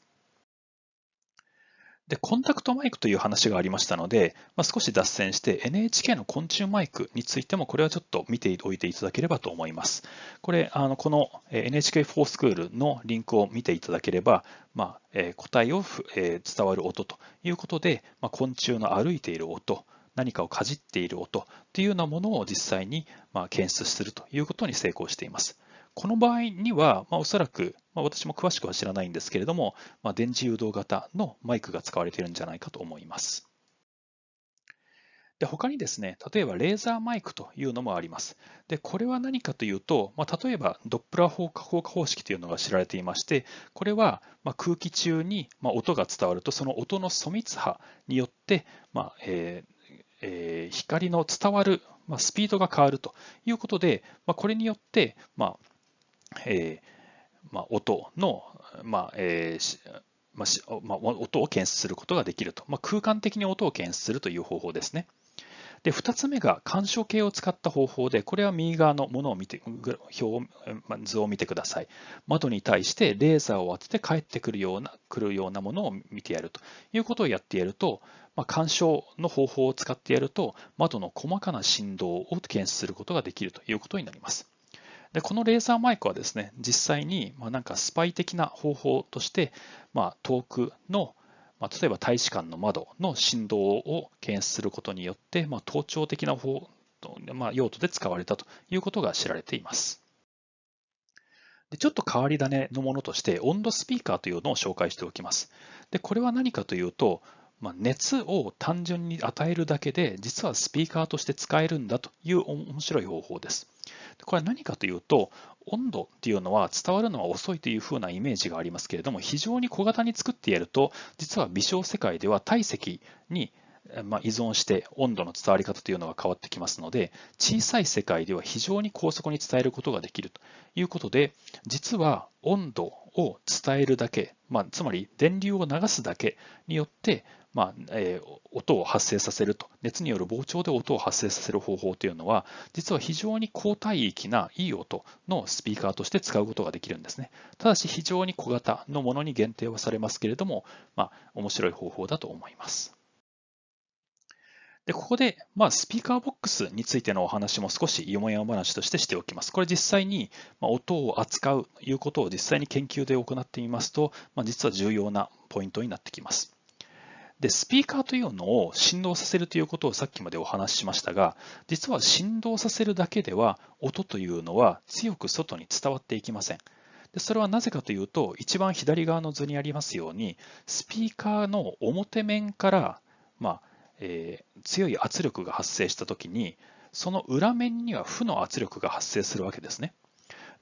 で、コンタクトマイクという話がありましたので、まあ、少し脱線して NHK の昆虫マイクについてもこれはちょっと見ておいていただければと思います。これ、あのこの NHK フォースクールのリンクを見ていただければ、まあえー、個体を、えー、伝わる音ということで、まあ、昆虫の歩いている音、何かをかじっている音というようなものを実際に、まあ、検出するということに成功しています。この場合には、まあ、おそらく、まあ、私も詳しくは知らないんですけれども、まあ、電磁誘導型のマイクが使われているんじゃないかと思います。で他にですね、例えばレーザーマイクというのもあります。でこれは何かというと、まあ、例えばドップラー放火放火方式というのが知られていまして、これはま空気中にま音が伝わると、その音の粗密波によって、まあ、えー、えー、光の伝わるまスピードが変わるということで、まあ、これによって、まあえーまあ、音の、まあえーまあまあ、音を検出することができると、まあ、空間的に音を検出するという方法ですね。で2つ目が干渉計を使った方法で、これは右側のものを見て表図を見てください。窓に対してレーザーを当てて帰ってくるような来るようなものを見てやるということをやってやると、まあ、干渉の方法を使ってやると、窓の細かな振動を検出することができるということになります。でこのレーザーマイクはですね実際にまあなんかスパイ的な方法として、まあ、遠くの、まあ、例えば大使館の窓の振動を検出することによって、まあ、盗聴的な方、まあ、用途で使われたということが知られています。でちょっと変わり種のものとして温度スピーカーというのを紹介しておきます。でこれは何かというと、まあ、熱を単純に与えるだけで実はスピーカーとして使えるんだという面白い方法です。これは何かというと、温度っていうのは伝わるのは遅いというふうなイメージがありますけれども、非常に小型に作ってやると、実は微小世界では体積にまあ、依存して温度の伝わり方というのが変わってきますので小さい世界では非常に高速に伝えることができるということで実は温度を伝えるだけ、まあ、つまり電流を流すだけによって、まあえー、音を発生させると熱による膨張で音を発生させる方法というのは実は非常に高帯域ないい音のスピーカーとして使うことができるんですねただし非常に小型のものに限定はされますけれども、まあ、面白い方法だと思いますで、ここで、まあ、スピーカーボックスについてのお話も少しよもやま話としてしておきます。これ実際に、ま音を扱うということを実際に研究で行ってみますと、まあ、実は重要なポイントになってきます。で、スピーカーというのを振動させるということをさっきまでお話ししましたが、実は振動させるだけでは音というのは強く外に伝わっていきません。でそれはなぜかというと、一番左側の図にありますように、スピーカーの表面から、まあ、えー、強い圧力が発生した時にその裏面には負の圧力が発生するわけですね。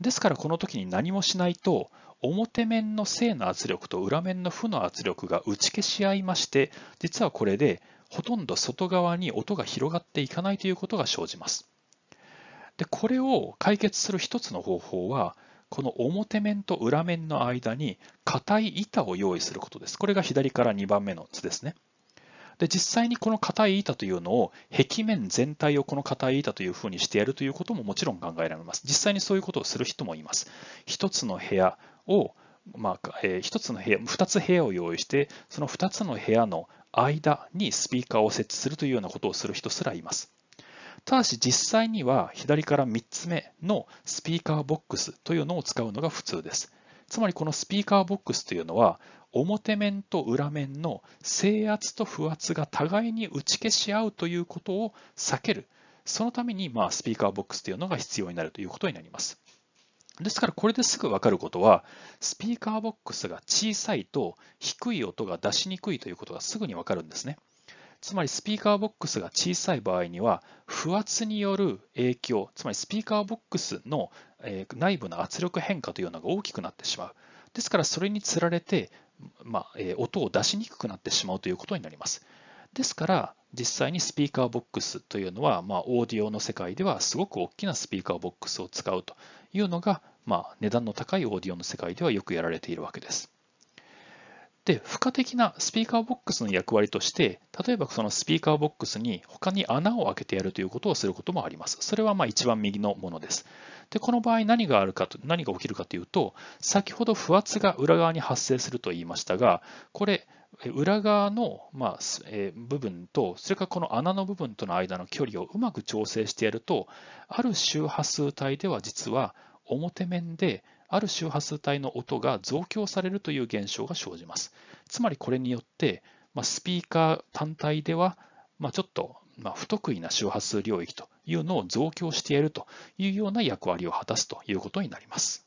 ですからこの時に何もしないと表面の正の圧力と裏面の負の圧力が打ち消し合いまして実はこれでほとんど外側に音が広がっていかないということが生じます。でこれを解決する一つの方法はこの表面と裏面の間に硬い板を用意することです。これが左から2番目の図ですね。で実際にこの硬い板というのを壁面全体をこの硬い板というふうにしてやるということももちろん考えられます。実際にそういうことをする人もいます。一つの部屋を、まあえー、つの部屋、2つ部屋を用意して、その2つの部屋の間にスピーカーを設置するというようなことをする人すらいます。ただし実際には左から3つ目のスピーカーボックスというのを使うのが普通です。つまりこのスピーカーボックスというのは表面と裏面の制圧と不圧が互いに打ち消し合うということを避けるそのためにまあスピーカーボックスというのが必要になるということになりますですからこれですぐ分かることはスピーカーボックスが小さいと低い音が出しにくいということがすぐに分かるんですねつまりスピーカーボックスが小さい場合には不圧による影響つまりスピーカーボックスの内部の圧力変化というのが大きくなってしまうですからそれにつられてまあ、え音を出しにくくなってしまうということになります。ですから、実際にスピーカーボックスというのは、まあ、オーディオの世界ではすごく大きなスピーカーボックスを使うというのが、まあ、値段の高いオーディオの世界ではよくやられているわけです。で、付加的なスピーカーボックスの役割として、例えばそのスピーカーボックスに他に穴を開けてやるということをすることもあります。それはまあ一番右のものです。で、この場合何があるかと、何が起きるかというと、先ほど不圧が裏側に発生すると言いましたが、これ、裏側の、まあえ部分と、それからこの穴の部分との間の距離をうまく調整してやると、ある周波数帯では実は表面である周波数帯の音が増強されるという現象が生じます。つまりこれによって、まあ、スピーカー単体では、まあ、ちょっとまあ、不得意な周波数領域というのを増強してやるというような役割を果たすということになります。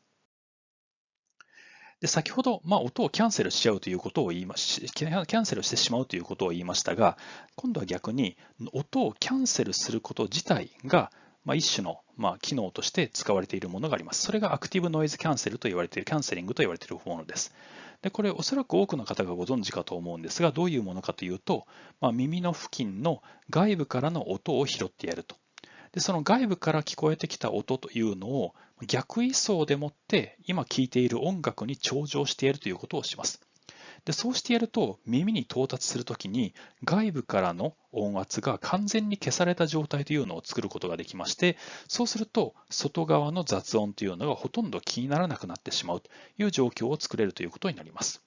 で先ほど、まあ、音をキャンセルしちゃうということを言いまし、キャンセルしてしまうということを言いましたが、今度は逆に、音をキャンセルすること自体が、まあ、一種の、まあ、機能として使われているものがあります。それがアクティブノイズキャンセルと言われている、キャンセリングと言われているものです。でこれおそらく多くの方がご存知かと思うんですがどういうものかというと、まあ、耳の付近の外部からの音を拾ってやるとでその外部から聞こえてきた音というのを逆位相でもって今聴いている音楽に頂上してやるということをしますでそうしてやると耳に到達する時に外部からの音圧が完全に消された状態というのを作ることができましてそうすると外側の雑音というのがほとんど気にならなくなってしまうという状況を作れるということになります。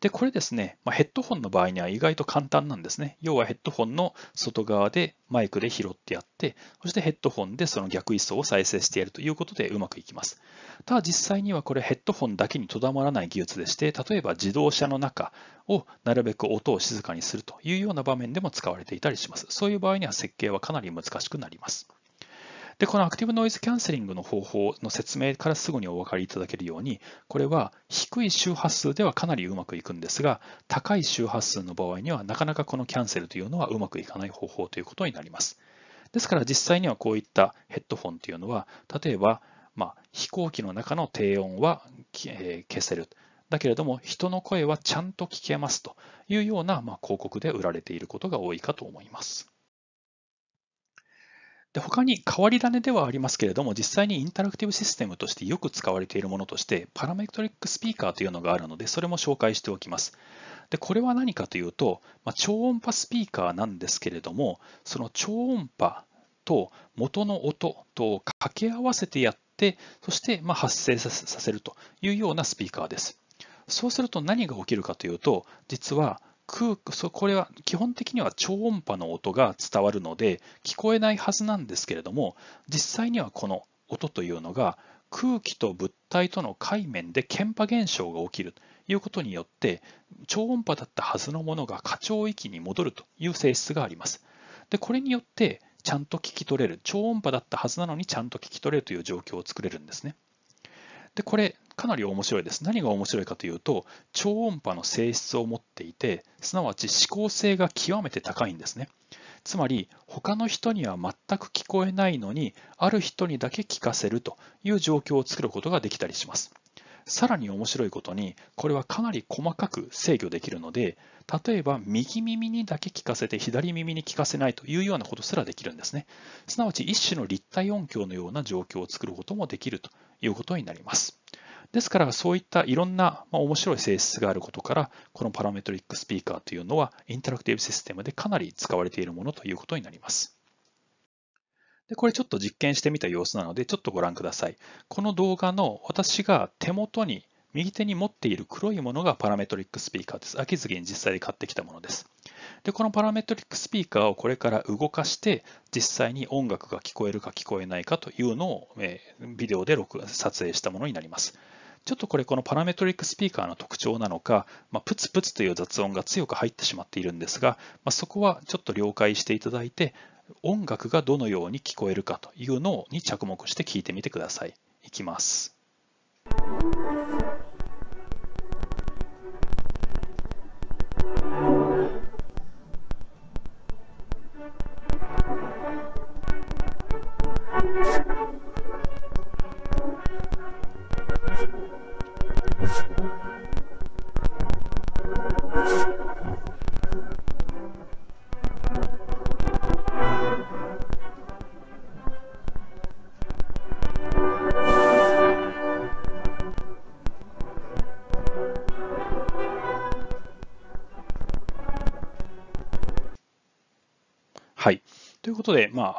で、これですね、まあ、ヘッドホンの場合には意外と簡単なんですね。要はヘッドホンの外側でマイクで拾ってやって、そしてヘッドホンでその逆位相を再生してやるということでうまくいきます。ただ実際にはこれヘッドホンだけにとどまらない技術でして、例えば自動車の中をなるべく音を静かにするというような場面でも使われていたりします。そういう場合には設計はかなり難しくなります。で、このアクティブノイズキャンセリングの方法の説明からすぐにお分かりいただけるように、これは低い周波数ではかなりうまくいくんですが、高い周波数の場合にはなかなかこのキャンセルというのはうまくいかない方法ということになります。ですから実際にはこういったヘッドフォンというのは、例えば、まあ、飛行機の中の低音は消せる。だけれども、人の声はちゃんと聞けますというような、まあ、広告で売られていることが多いかと思います。で他に変わり種ではありますけれども、実際にインタラクティブシステムとしてよく使われているものとして、パラメトリックスピーカーというのがあるので、それも紹介しておきます。でこれは何かというと、まあ、超音波スピーカーなんですけれども、その超音波と元の音と掛け合わせてやって、そしてま発生させるというようなスピーカーです。そうすると何が起きるかというと、実は空そこれは基本的には超音波の音が伝わるので聞こえないはずなんですけれども実際にはこの音というのが空気と物体との界面で鍵波現象が起きるということによって超音波だったはずのものが過聴域に戻るという性質があります。でこれによってちゃんと聞き取れる超音波だったはずなのにちゃんと聞き取れるという状況を作れるんですね。でこれかなり面白いです。何が面白いかというと、超音波の性質を持っていて、すなわち指向性が極めて高いんですね。つまり、他の人には全く聞こえないのに、ある人にだけ聞かせるという状況を作ることができたりします。さらに面白いことに、これはかなり細かく制御できるので、例えば右耳にだけ聞かせて左耳に聞かせないというようなことすらできるんですね。すなわち一種の立体音響のような状況を作ることもできるということになります。ですからそういったいろんな面白い性質があることからこのパラメトリックスピーカーというのはインタラクティブシステムでかなり使われているものということになります。でこれちょっと実験してみた様子なのでちょっとご覧ください。この動画の私が手元に右手に持っている黒いものがパラメトリックスピーカーです。秋月に実際に買ってきたものです。で、このパラメトリックスピーカーをこれから動かして、実際に音楽が聞こえるか聞こえないかというのを、えビデオで録撮影したものになります。ちょっとこれこのパラメトリックスピーカーの特徴なのか、まあ、プツプツという雑音が強く入ってしまっているんですが、まあ、そこはちょっと了解していただいて、音楽がどのように聞こえるかというのに着目して聞いてみてください。いきます。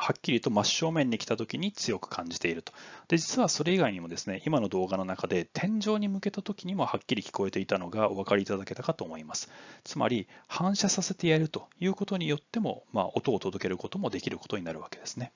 はっきりと真正面に来た時に強く感じていると。で、実はそれ以外にもですね、今の動画の中で天井に向けた時にもはっきり聞こえていたのがお分かりいただけたかと思います。つまり、反射させてやるということによっても、まあ、音を届けることもできることになるわけですね。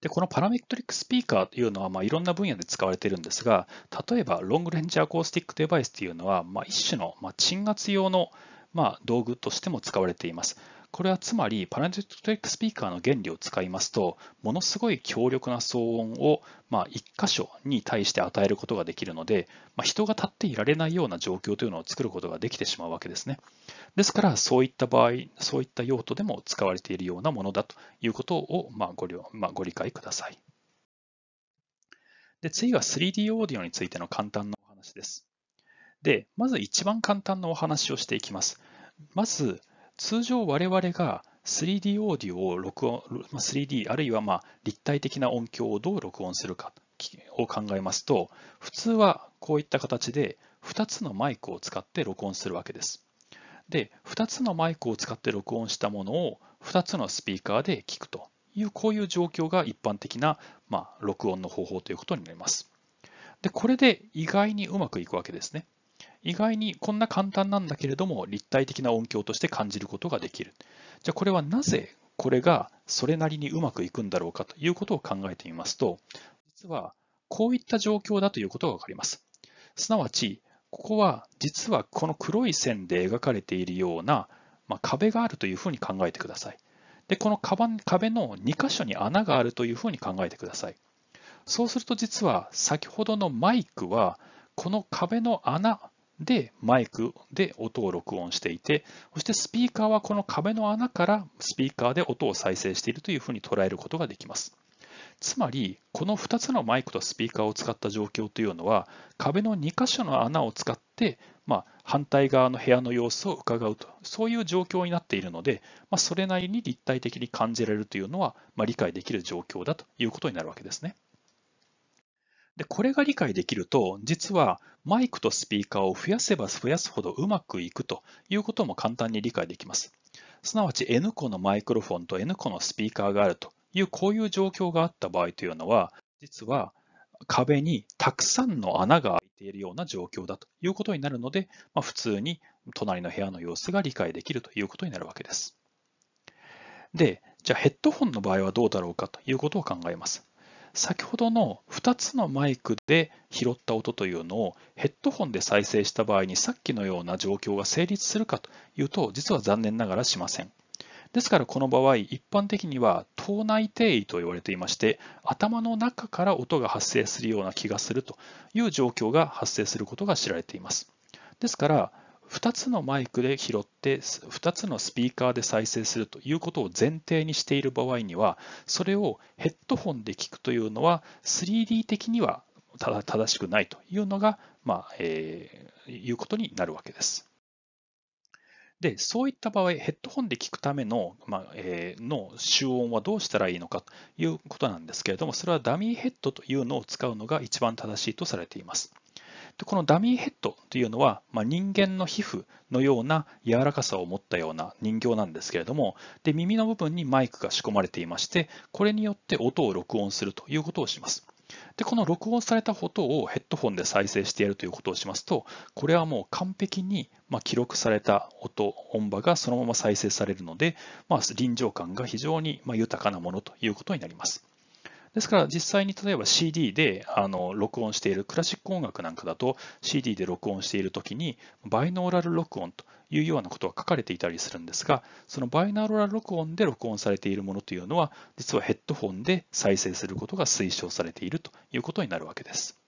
でこのパラメトリックスピーカーというのは、まあ、いろんな分野で使われているんですが、例えばロングレンジアコースティックデバイスというのは、まあ、一種の、まあ、鎮圧用の、まあ、道具としても使われています。これはつまりパラメトリックスピーカーの原理を使いますとものすごい強力な騒音を、まあ、1箇所に対して与えることができるので、まあ、人が立っていられないような状況というのを作ることができてしまうわけですね。ですからそういった場合そういった用途でも使われているようなものだということを、まあごまあ、ご理解ください。で次は 3D オーディオについての簡単なお話です。でまず一番簡単なお話をしていきます。まず通常我々が 3D オーディオを録音、3D あるいはまあ立体的な音響をどう録音するかを考えますと、普通はこういった形で2つのマイクを使って録音するわけです。で、2つのマイクを使って録音したものを2つのスピーカーで聞くという、こういう状況が一般的な、まあ、録音の方法ということになります。で、これで意外にうまくいくわけですね。意外にこんな簡単なんだけれども立体的な音響として感じることができる。じゃあこれはなぜこれがそれなりにうまくいくんだろうかということを考えてみますと、実はこういった状況だということがわかります。すなわち、ここは実はこの黒い線で描かれているような、まあ、壁があるというふうに考えてください。で、この壁の2箇所に穴があるというふうに考えてください。そうすると実は先ほどのマイクはこの壁の穴で、マイクで音を録音していて、そしてスピーカーはこの壁の穴からスピーカーで音を再生しているというふうに捉えることができます。つまり、この2つのマイクとスピーカーを使った状況というのは、壁の2箇所の穴を使って、まあ、反対側の部屋の様子を伺うと、そういう状況になっているので、まあ、それなりに立体的に感じられるというのは、まあ、理解できる状況だということになるわけですね。で、これが理解できると、実はマイクとスピーカーを増やせば増やすほどうまくいくということも簡単に理解できます。すなわち N 個のマイクロフォンと N 個のスピーカーがあるというこういう状況があった場合というのは、実は壁にたくさんの穴が開いているような状況だということになるので、まあ、普通に隣の部屋の様子が理解できるということになるわけです。で、じゃあヘッドホンの場合はどうだろうかということを考えます。先ほどの2つのマイクで拾った音というのをヘッドホンで再生した場合にさっきのような状況が成立するかというと実は残念ながらしません。ですからこの場合一般的には頭内定位と言われていまして頭の中から音が発生するような気がするという状況が発生することが知られています。ですから2つのマイクで拾って2つのスピーカーで再生するということを前提にしている場合にはそれをヘッドホンで聞くというのは 3D 的には正しくないというのが、まあえー、いうことになるわけです。でそういった場合、ヘッドホンで聞くための,、まあえー、の集音はどうしたらいいのかということなんですけれども、それはダミーヘッドというのを使うのが一番正しいとされています。でこのダミーヘッドというのは、まあ、人間の皮膚のような柔らかさを持ったような人形なんですけれどもで耳の部分にマイクが仕込まれていましてこれによって音を録音するということをします。でこの録音された音をヘッドホンで再生してやるということをしますとこれはもう完璧に、ま記録された音音場がそのまま再生されるので、まあ、臨場感が非常に、ま豊かなものということになります。ですから実際に例えば CD であの録音しているクラシック音楽なんかだと CD で録音している時にバイノーラル録音というようなことが書かれていたりするんですがそのバイノーラル録音で録音されているものというのは実はヘッドホンで再生することが推奨されているということになるわけです。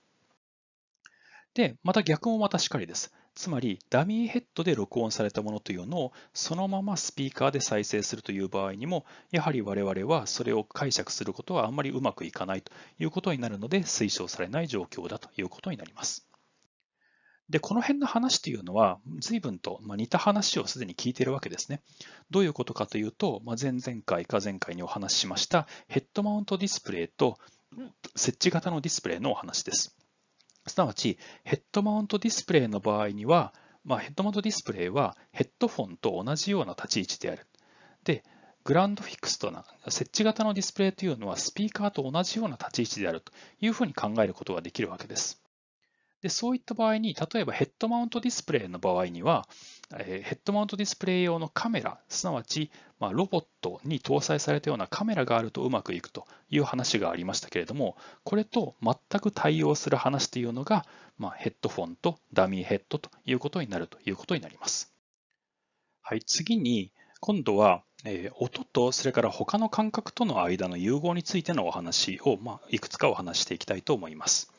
で、また逆もまたしかりです。つまりダミーヘッドで録音されたものというのをそのままスピーカーで再生するという場合にもやはり我々はそれを解釈することはあんまりうまくいかないということになるので推奨されない状況だということになります。で、この辺の話というのは、随分と、ま似た話をすでに聞いているわけですね。どういうことかというと、まあ、前々回か前回にお話ししましたヘッドマウントディスプレイと設置型のディスプレイのお話です。すなわち、ヘッドマウントディスプレイの場合には、まあ、ヘッドマウントディスプレイはヘッドフォンと同じような立ち位置である。で、グランドフィクストな設置型のディスプレイというのはスピーカーと同じような立ち位置であるというふうに考えることができるわけです。でそういった場合に、例えばヘッドマウントディスプレイの場合には、えヘッドマウントディスプレイ用のカメラ、すなわち、まロボットに搭載されたようなカメラがあるとうまくいくという話がありましたけれども、これと全く対応する話というのが、まヘッドフォンとダミーヘッドということになるということになります。はい、次に、今度は、え音とそれから他の感覚との間の融合についてのお話を、まいくつかお話していきたいと思います。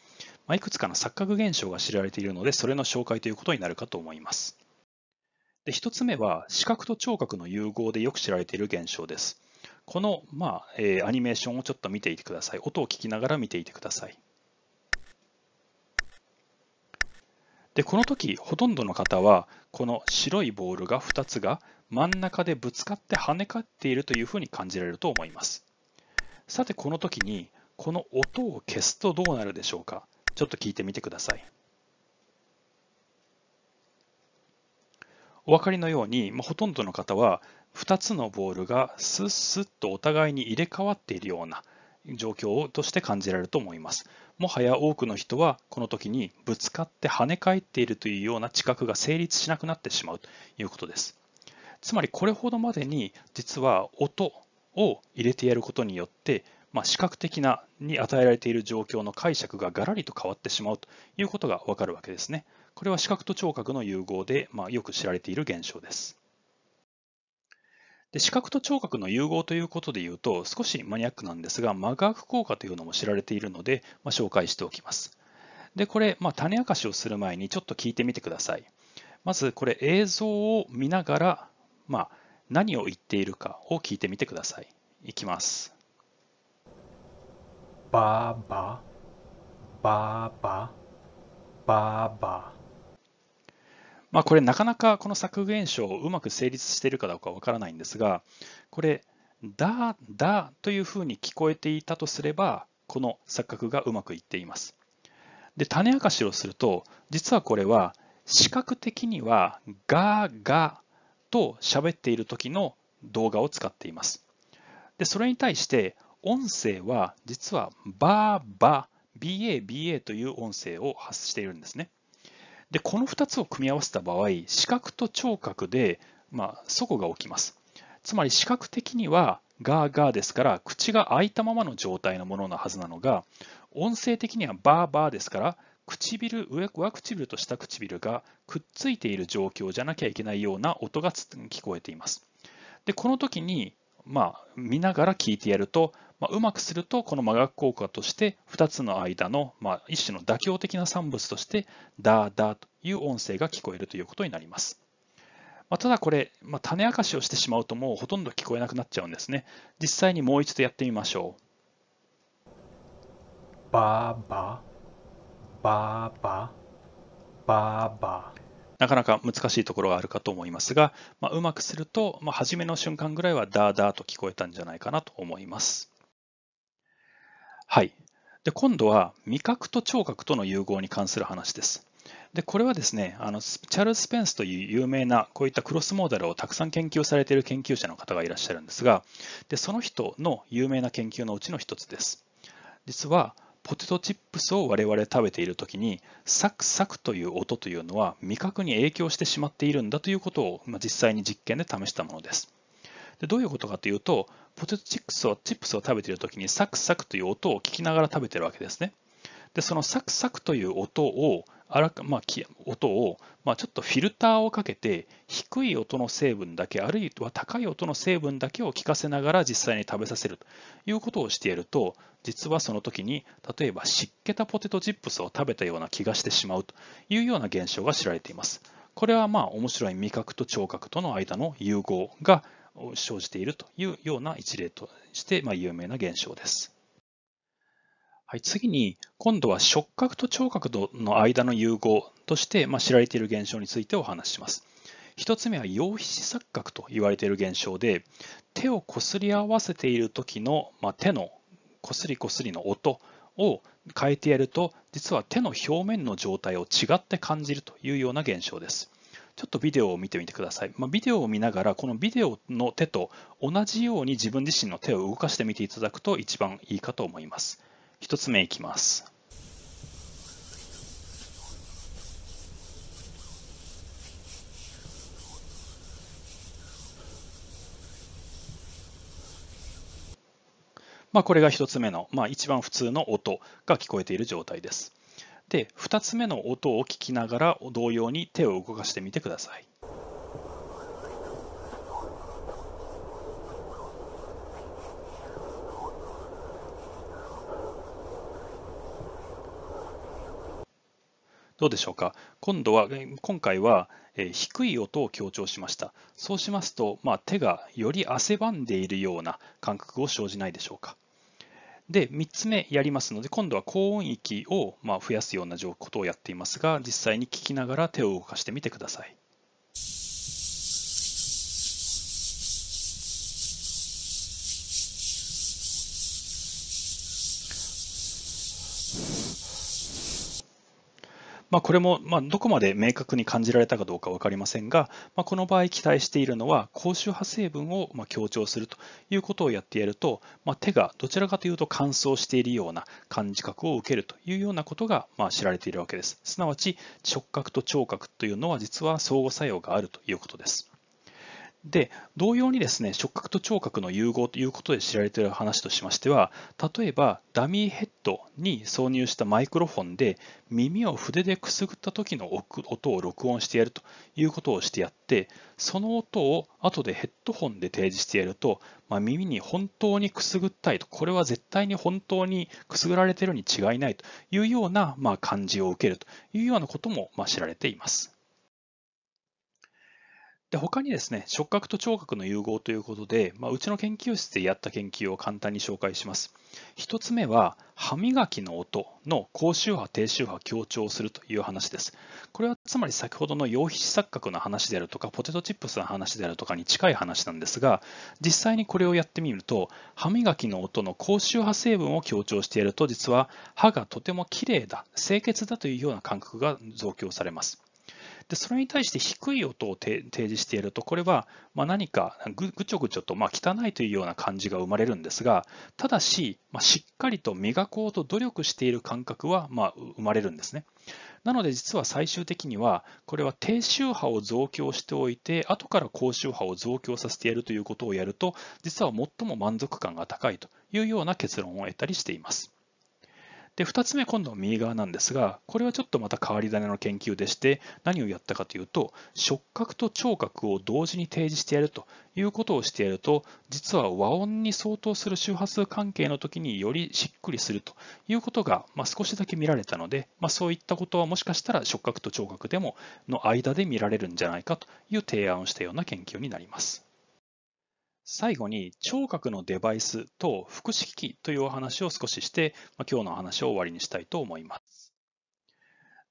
まいくつかの錯覚現象が知られているので、それの紹介ということになるかと思います。で1つ目は視覚と聴覚の融合でよく知られている現象です。この、まあえー、アニメーションをちょっと見ていてください。音を聞きながら見ていてください。でこの時ほとんどの方はこの白いボールが2つが真ん中でぶつかって跳ね返っているというふうに感じられると思います。さてこの時にこの音を消すとどうなるでしょうかちょっと聞いてみてください。お分かりのように、まあ、ほとんどの方は2つのボールがスッスッとお互いに入れ替わっているような状況として感じられると思います。もはや多くの人はこの時にぶつかって跳ね返っているというような知覚が成立しなくなってしまうということです。つまりこれほどまでに実は音を入れてやることによってまあ、視覚的なに与えられている状況の解釈がガラリと変わってしまうということがわかるわけですね。これは視覚と聴覚の融合で、まあ、よく知られている現象です。で視覚と聴覚の融合ということで言うと少しマニアックなんですがマガフ効果というのも知られているので、まあ、紹介しておきます。でこれ、まあ、種明かしをする前にちょっと聞いてみてください。まずこれ映像を見ながら、まあ、何を言っているかを聞いてみてください。いきます。ーバーバーバーまあ、これなかなかこの削減賞をうまく成立しているかどうかわからないんですが、これ、だ、だというふうに聞こえていたとすれば、この錯覚がうまくいっています。で、種明かしをすると、実はこれは視覚的にはが、がと喋っている時の動画を使っています。で、それに対して音声は実はば、ば、ba, ba, ba という音声を発しているんですね。で、この2つを組み合わせた場合、視覚と聴覚で、まあ、齟齬が起きます。つまり視覚的にはガーガーですから口が開いたままの状態のもののはずなのが音声的にはバーバーですから唇上は唇と下唇がくっついている状況じゃなきゃいけないような音が聞こえています。でこの時にまあ見ながら聞いてやるとまあ、うまくするとこの真逆効果として2つの間の、まあ、一種の妥協的な産物として「ダーダー」という音声が聞こえるということになります。まあ、ただこれ、まあ、種明かしをしてしまうともうほとんど聞こえなくなっちゃうんですね。実際にもう一度やってみましょう。ーーーーーーなかなか難しいところがあるかと思いますが、まあ、うまくすると、まあ、初めの瞬間ぐらいはダーダーと聞こえたんじゃないかなと思います。はい。で、今度は味覚と聴覚との融合に関する話です。で、これはですね、あの、チャールズ・スペンスという有名な、こういったクロスモーダルをたくさん研究されている研究者の方がいらっしゃるんですが、で、その人の有名な研究のうちの一つです。実は、ポテトチップスを我々食べている時にサクサクという音というのは味覚に影響してしまっているんだということを、まあ、実際に実験で試したものです。でどういうことかというと、ポテトチップスをチップスを食べているときにサクサクという音を聞きながら食べているわけですね。でそのサクサクという音をあらまあ、音を、まあ、ちょっとフィルターをかけて低い音の成分だけあるいは高い音の成分だけを聞かせながら実際に食べさせるということをしていると実はその時に例えば湿気たポテトチップスを食べたような気がしてしまうというような現象が知られています。これはまあ面白い味覚と聴覚との間の融合が生じているというような一例として、まあ、有名な現象です。はい、次に、今度は触覚と聴覚の間の融合として、まあ、知られている現象についてお話しします。1つ目は陽皮視錯覚と言われている現象で、手をこすり合わせている時の、まあ、手のこすりこすりの音を変えてやると、実は手の表面の状態を違って感じるというような現象です。ちょっとビデオを見てみてください。まあ、ビデオを見ながら、このビデオの手と同じように自分自身の手を動かしてみていただくと一番いいかと思います。一つ目いきます。まあ、これが1つ目の、まあ、一番普通の音が聞こえている状態です。で2つ目の音を聞きながら同様に手を動かしてみてください。どうでしょうか今度は今回は、え低い音を強調しました。そうしますと、まあ、手がより汗ばんでいるような感覚を生じないでしょうか。で、3つ目やりますので、今度は高音域をま増やすようなことをやっていますが、実際に聞きながら手を動かしてみてください。まあ、これも、まあ、どこまで明確に感じられたかどうか分かりませんが、まあ、この場合期待しているのは高周波成分をまあ強調するということをやってやると、まあ、手がどちらかというと乾燥しているような感じ覚を受けるというようなことがまあ知られているわけです。すなわち触覚と聴覚というのは実は相互作用があるということです。で、同様にですね、触覚と聴覚の融合ということで知られている話としましては、例えばダミーヘッドに挿入したマイクロフォンで耳を筆でくすぐった時の音を録音してやるということをしてやって、その音を後でヘッドホンで提示してやると、まあ、耳に本当にくすぐったいと、これは絶対に本当にくすぐられているに違いないというような、まあ、感じを受けるというようなことも、まあ、知られています。で他にですね、触覚と聴覚の融合ということで、まあ、うちの研究室でやった研究を簡単に紹介します。1つ目は、歯磨きの音の高周波、低周波強調するという話です。これはつまり先ほどの陽皮錯覚の話であるとか、ポテトチップスの話であるとかに近い話なんですが、実際にこれをやってみると、歯磨きの音の高周波成分を強調していると、実は歯がとても綺麗だ、清潔だというような感覚が増強されます。でそれに対して低い音を提示しているとこれはま何かぐちょぐちょとま汚いというような感じが生まれるんですがただし、ましっかりと磨こうと努力している感覚はま生まれるんですね。なので実は最終的にはこれは低周波を増強しておいて後から高周波を増強させてやるということをやると実は最も満足感が高いというような結論を得たりしています。で、2つ目、今度は右側なんですが、これはちょっとまた変わり種の研究でして、何をやったかというと、触覚と聴覚を同時に提示してやるということをしてやると、実は和音に相当する周波数関係の時によりしっくりするということが、まあ、少しだけ見られたので、まあ、そういったことはもしかしたら触覚と聴覚でもの間で見られるんじゃないかという提案をしたような研究になります。最後に聴覚のデバイスと福祉機器というお話を少しして、ま今日の話を終わりにしたいと思います。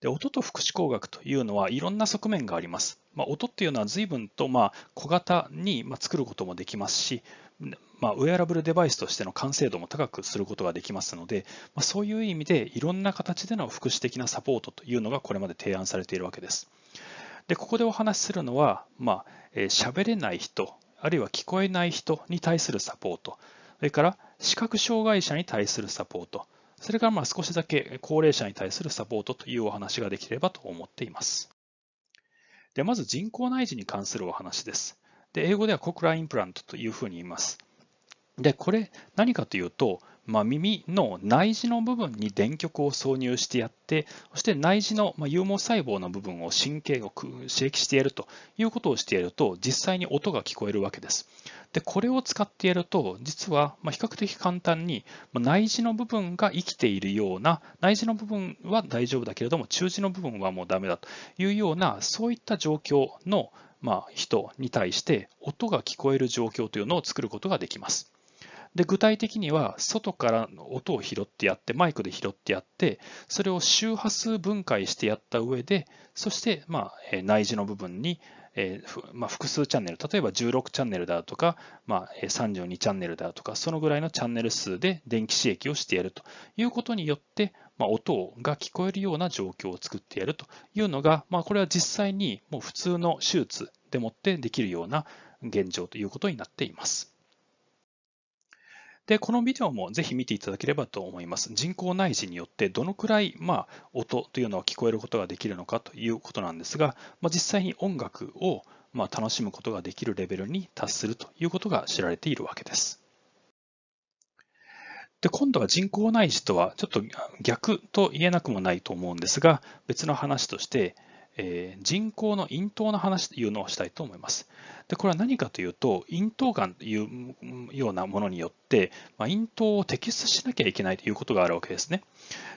で音と福祉工学というのはいろんな側面があります。まあ、音っていうのは随分とまあ小型に作ることもできますし、まあ、ウェアラブルデバイスとしての完成度も高くすることができますので、まあ、そういう意味でいろんな形での福祉的なサポートというのがこれまで提案されているわけです。でここでお話しするのは、まあ、えー、喋れない人あるいは聞こえない人に対するサポート、それから視覚障害者に対するサポート、それからまあ少しだけ高齢者に対するサポートというお話ができればと思っています。でまず人工内耳に関するお話ですで。英語ではコクラインプラントというふうに言います。で、これ何かというと、まあ、耳の内耳の部分に電極を挿入してやって、そして内耳の有毛細胞の部分を神経を刺激してやるということをしてやると、実際に音が聞こえるわけです。で、これを使ってやると、実は比較的簡単に内耳の部分が生きているような、内耳の部分は大丈夫だけれども、中耳の部分はもうダメだというような、そういった状況のまあ人に対して音が聞こえる状況というのを作ることができます。で具体的には外からの音を拾ってやってマイクで拾ってやってそれを周波数分解してやった上でそしてまあ内耳の部分にえま複数チャンネル例えば16チャンネルだとか、ま32チャンネルだとかそのぐらいのチャンネル数で電気刺激をしてやるということによって、ま音が聞こえるような状況を作ってやるというのが、まこれは実際にもう普通の手術でもってできるような現状ということになっています。で、このビデオもぜひ見ていただければと思います。人工内耳によってどのくらい、まあ、音というのは聞こえることができるのかということなんですが、まあ、実際に音楽をまあ楽しむことができるレベルに達するということが知られているわけです。で、今度は人工内耳とはちょっと逆と言えなくもないと思うんですが、別の話として、え人工の咽頭の話というのをしたいと思います。でこれは何かというと、咽頭がんというようなものによって、まあ、咽頭を摘出しなきゃいけないということがあるわけですね。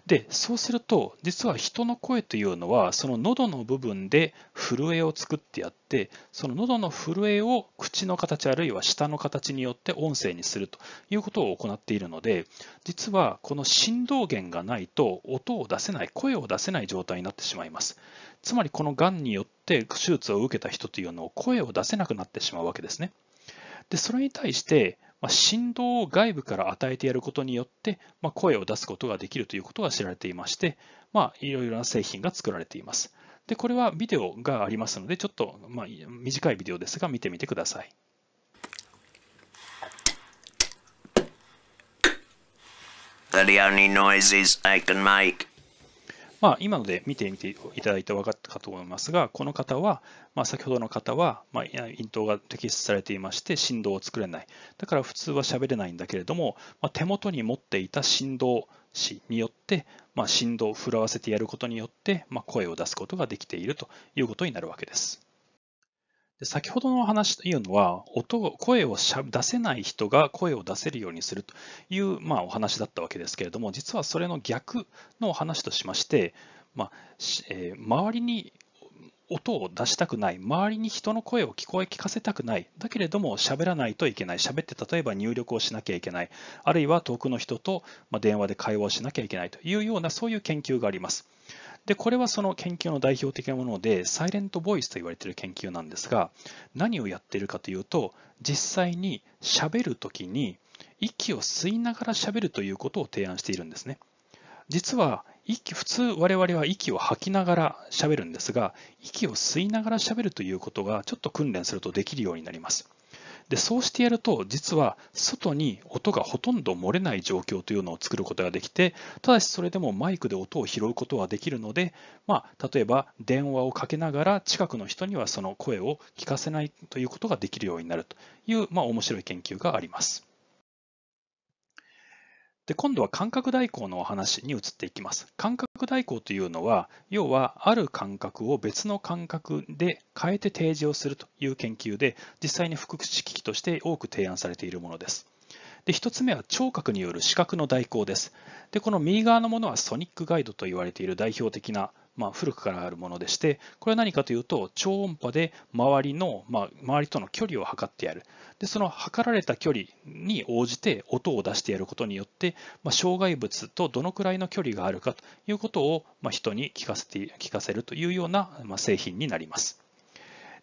でそうすると実は人の声というのはその喉の部分で震えを作ってやってその喉の震えを口の形あるいは舌の形によって音声にするということを行っているので実はこの振動源がないと音を出せない声を出せない状態になってしまいますつまりこのがんによって手術を受けた人というのを声を出せなくなってしまうわけですねでそれに対してまあ、振動を外部から与えてやることによって、まあ、声を出すことができるということが知られていまして、まあ、いろいろな製品が作られています。で、これはビデオがありますので、ちょっと、まあ、短いビデオですが見てみてください。The only noises I can make. まあ、今ので見てみていただいて分かったかと思いますが、この方は、まあ、先ほどの方は、まあ、咽頭が摘出されていまして、振動を作れない。だから普通は喋れないんだけれども、まあ、手元に持っていた振動子によって、まあ、振動を振らわせてやることによって、まあ、声を出すことができているということになるわけです。で先ほどの話というのは音を声を出せない人が声を出せるようにするという、まあ、お話だったわけですけれども実はそれの逆のお話としまして、まあえー、周りに音を出したくない、周りに人の声を聞こえ聞かせたくない、だけれども喋らないといけない、喋って例えば入力をしなきゃいけない、あるいは遠くの人と電話で会話をしなきゃいけないというようなそういう研究があります。で、これはその研究の代表的なもので、サイレントボイスと言われている研究なんですが、何をやっているかというと、実際に喋るときに息を吸いながら喋るということを提案しているんですね。実は息普通我々は息を吐きながら喋るんですが息を吸いながら喋るということがちょっと訓練するとできるようになりますでそうしてやると実は外に音がほとんど漏れない状況というのを作ることができてただしそれでもマイクで音を拾うことはできるので、まあ、例えば電話をかけながら近くの人にはその声を聞かせないということができるようになるという、まあ、面白い研究があります。で今度は感覚代行のお話に移っていきます。感覚代行というのは、要はある感覚を別の感覚で変えて提示をするという研究で、実際に福祉機器として多く提案されているものです。で1つ目は聴覚による視覚の代行ですで。この右側のものはソニックガイドと言われている代表的なまあ、古くからあるものでして、これは何かというと、超音波で周りの、まあ、周りとの距離を測ってやる。で、その測られた距離に応じて音を出してやることによって、まあ、障害物とどのくらいの距離があるかということを、まあ、人に聞かせて聞かせるというような、まあ、製品になります。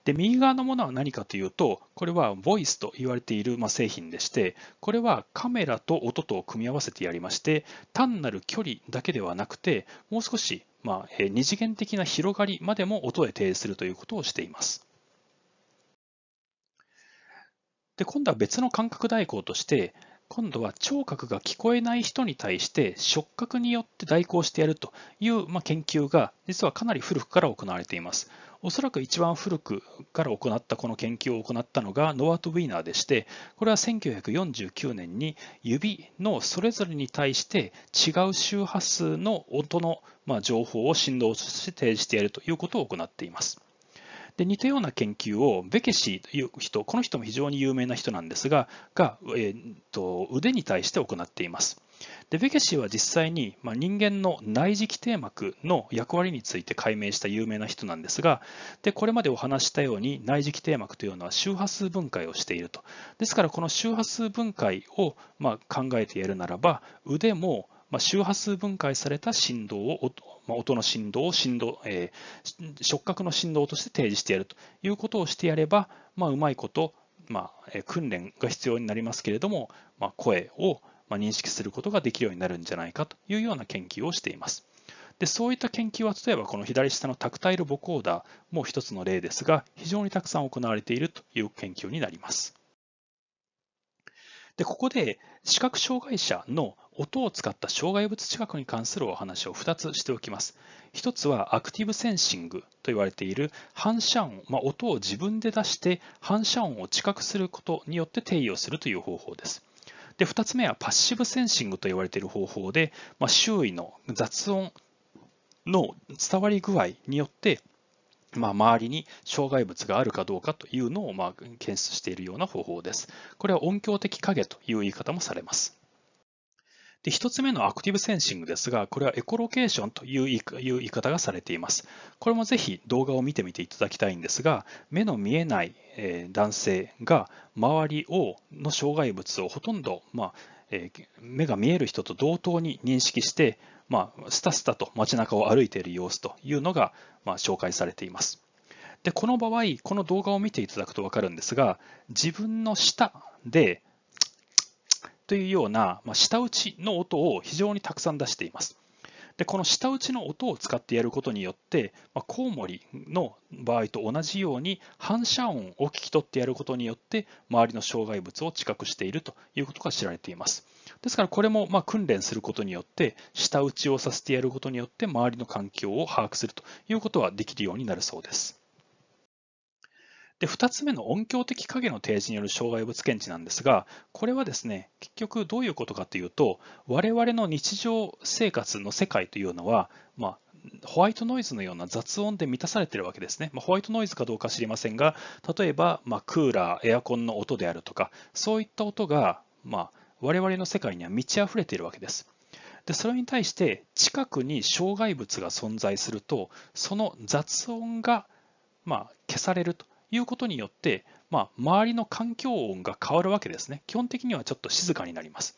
で、右側のものは何かというと、これはボイスと言われているま製品でして、これはカメラと音と組み合わせてやりまして、単なる距離だけではなくて、もう少しまあ二次元的な広がりまでも音へ提示するということをしています。で、今度は別の感覚代行として、今度は聴覚が聞こえない人に対して触覚によって代行してやるという、ま研究が実はかなり古くから行われています。おそらく一番古くから行ったこの研究を行ったのがノアとウィーナーでしてこれは1949年に指のそれぞれに対して違う周波数の音の情報を振動として提示しているということを行っています。で似たような研究をベケシーという人この人も非常に有名な人なんですがが、えー、と腕に対して行っています。でベケシーは実際に、まあ、人間の内耳基底膜の役割について解明した有名な人なんですがでこれまでお話したように内耳基底膜というのは周波数分解をしているとですからこの周波数分解を、まあ、考えてやるならば腕もま周波数分解された振動を、ま音の振動を振動、えー、触覚の振動として提示してやるということをしてやれば、まあ、うまいこと、まあ、訓練が必要になりますけれども、まあ、声を、ま認識することができるようになるんじゃないかというような研究をしています。でそういった研究は例えばこの左下のタクタイルボコーダーも一つの例ですが非常にたくさん行われているという研究になります。でここで視覚障害者の音を使った障害物近くに関するお話を2つしておきます。1つはアクティブセンシングと言われている反射音、まあ、音を自分で出して反射音を知覚することによって定義をするという方法です。で、2つ目はパッシブセンシングと言われている方法で、まあ、周囲の雑音の伝わり具合によって、まあ、周りに障害物があるかどうかというのをまあ検出しているような方法です。これは音響的影という言い方もされます。で、1つ目のアクティブセンシングですが、これはエコロケーションという言い方がされています。これもぜひ動画を見てみていただきたいんですが、目の見えない男性が周りをの障害物をほとんど、ま目が見える人と同等に認識して、まあ、スタスタと街中を歩いている様子というのが、ま紹介されています。でこの場合、この動画を見ていただくと分かるんですが、自分の下でというような、まあ、下打ちの音を非常にたくさん出しています。でこの舌打ちの音を使ってやることによって、まあ、コウモリの場合と同じように反射音を聞き取ってやることによって周りの障害物を知覚しているということが知られていますですからこれもま訓練することによって舌打ちをさせてやることによって周りの環境を把握するということはできるようになるそうですで、2つ目の音響的影の提示による障害物検知なんですが、これはですね、結局どういうことかというと、我々の日常生活の世界というのは、まあ、ホワイトノイズのような雑音で満たされているわけですね。まあ、ホワイトノイズかどうか知りませんが、例えば、まあ、クーラー、エアコンの音であるとか、そういった音が、まあ、我々の世界には満ち溢れているわけです。でそれに対して近くに障害物が存在するとその雑音がまあ消されるということによって、まあ、周りの環境音が変わるわけですね。基本的にはちょっと静かになります。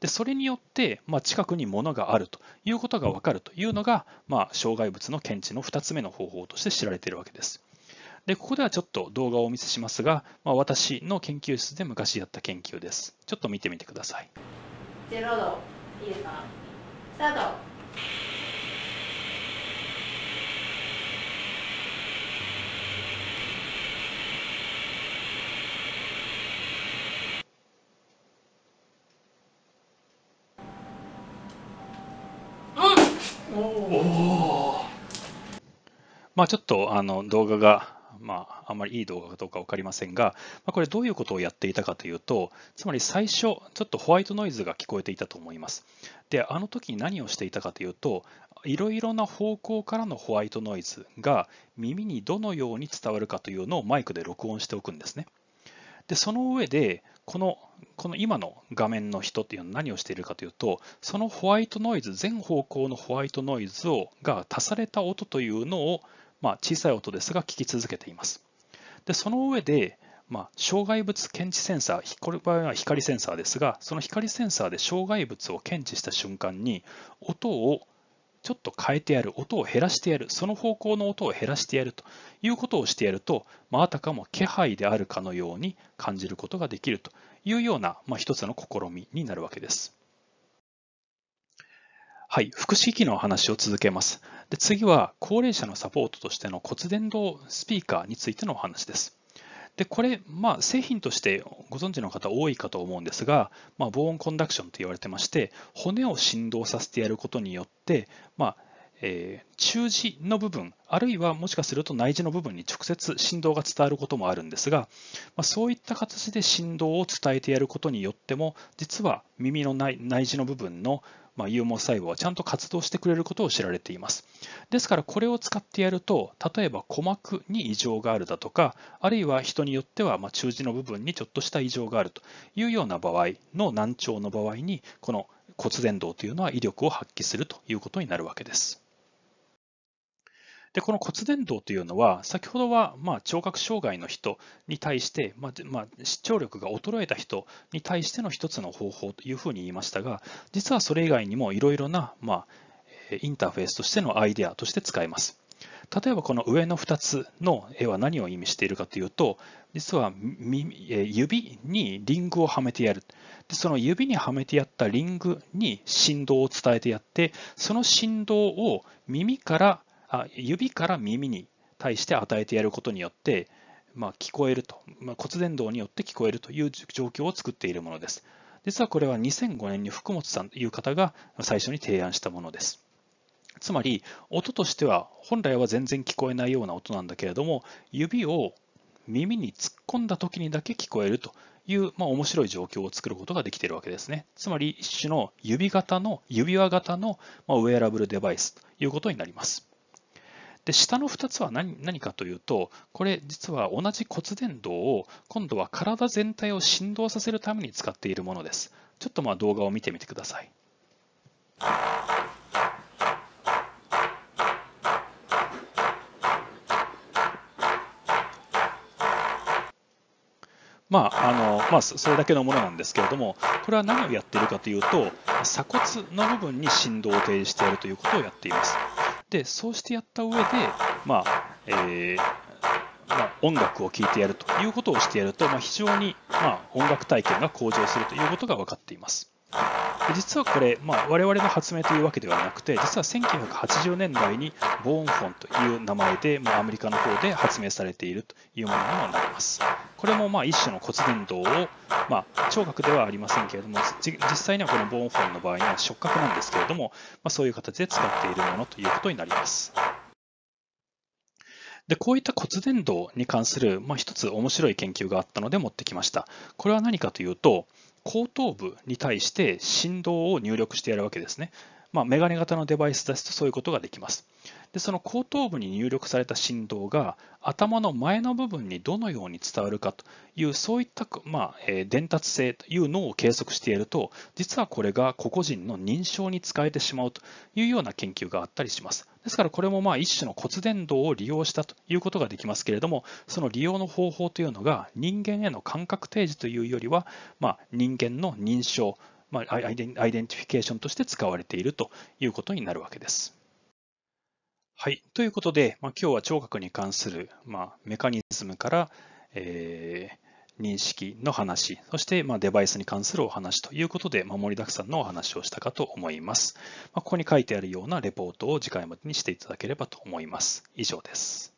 でそれによって、まあ、近くに物があるということが分かるというのが、まあ、障害物の検知の2つ目の方法として知られているわけです。でここではちょっと動画をお見せしますが、まあ、私の研究室で昔やった研究です。ちょっと見てみてください。0度いいですかスタートまあ、ちょっとあの動画が、まあ、あんまりいい動画かどうか分かりませんが、まあ、これどういうことをやっていたかというと、つまり最初、ちょっとホワイトノイズが聞こえていたと思います。で、あの時に何をしていたかというと、いろいろな方向からのホワイトノイズが耳にどのように伝わるかというのをマイクで録音しておくんですね。で、その上で、このこの今の画面の人っていうのは何をしているかというと、そのホワイトノイズ、全方向のホワイトノイズをが足された音というのをまあ、小さい音ですが聞き続けています。でその上で、まあ、障害物検知センサー、これは光センサーですが、その光センサーで障害物を検知した瞬間に、音をちょっと変えてやる、音を減らしてやる、その方向の音を減らしてやるということをしてやると、まあ、あたかも気配であるかのように感じることができるというような、まあ、一つの試みになるわけです。はい、福祉機の話を続けます。で次は、高齢者のサポートとしての骨伝導スピーカーについてのお話です。でこれ、まあ、製品としてご存知の方多いかと思うんですが、まあ、ボーンコンダクションと言われてまして、骨を振動させてやることによって、まあえー、中耳の部分、あるいはもしかすると内耳の部分に直接振動が伝わることもあるんですが、まあ、そういった形で振動を伝えてやることによっても、実は耳の内耳の部分のまあ、有毛細胞はちゃんと活動してくれることを知られています。ですからこれを使ってやると、例えば鼓膜に異常があるだとか、あるいは人によってはま中耳の部分にちょっとした異常があるというような場合の難聴の場合に、この骨伝導というのは威力を発揮するということになるわけです。でこの骨伝導というのは、先ほどはまあ聴覚障害の人に対して、まあまあ、視聴力が衰えた人に対しての一つの方法というふうに言いましたが、実はそれ以外にもいろいろな、まあ、インターフェースとしてのアイデアとして使えます。例えばこの上の2つの絵は何を意味しているかというと実は指にリングをはめてやるでその指にはめてやったリングに振動を伝えてやってその振動を耳からあ指から耳に対して与えてやることによって、まあ、聞こえると、まあ、骨伝導によって聞こえるという状況を作っているものです。実はこれは2005年に福本さんという方が最初に提案したものです。つまり音としては本来は全然聞こえないような音なんだけれども指を耳に突っ込んだ時にだけ聞こえるという、まあ、面白い状況を作ることができているわけですね。つまり一種の指型の指輪型の、まあ、ウェアラブルデバイスということになります。で下の2つは何何かというとこれ実は同じ骨伝導を今度は体全体を振動させるために使っているものですちょっとまあ動画を見てみてくださいまああのまあ、それだけのものなんですけれども、これは何をやっているかというと、鎖骨の部分に振動を提示してやるということをやっています。でそうしてやった上で、まあえーまあ、音楽を聴いてやるということをしてやると、まあ、非常に、まあ、音楽体験が向上するということが分かっています。実はこれ、まあ、我々の発明というわけではなくて実は1980年代にボーンフォンという名前で、まあ、アメリカの方で発明されているというものにもなりますこれもまあ一種の骨伝導を、まあ、聴覚ではありませんけれども実際にはこのボーンフォンの場合には触覚なんですけれども、まあ、そういう形で使っているものということになります。で、こういった骨伝導に関する、まあ、一つ面白い研究があったので持ってきました。これは何かというと、後頭部に対して振動を入力してやるわけですね。まあ、メガネ型のデバイスですとそういうことができます。でその後頭部に入力された振動が頭の前の部分にどのように伝わるかというそういった、まあえー、伝達性というのを計測していると実はこれが個々人の認証に使えてしまうというような研究があったりしますですからこれもまあ一種の骨伝導を利用したということができますけれどもその利用の方法というのが人間への感覚提示というよりは、まあ、人間の認証まあ、アイデンティフィケーションとして使われているということになるわけです。はい。ということで、まあ、今日は聴覚に関する、まあ、メカニズムから、えー、認識の話、そして、まあ、デバイスに関するお話ということで、まあ、盛りだくさんのお話をしたかと思います。まあ、ここに書いてあるようなレポートを次回までにしていただければと思います。以上です。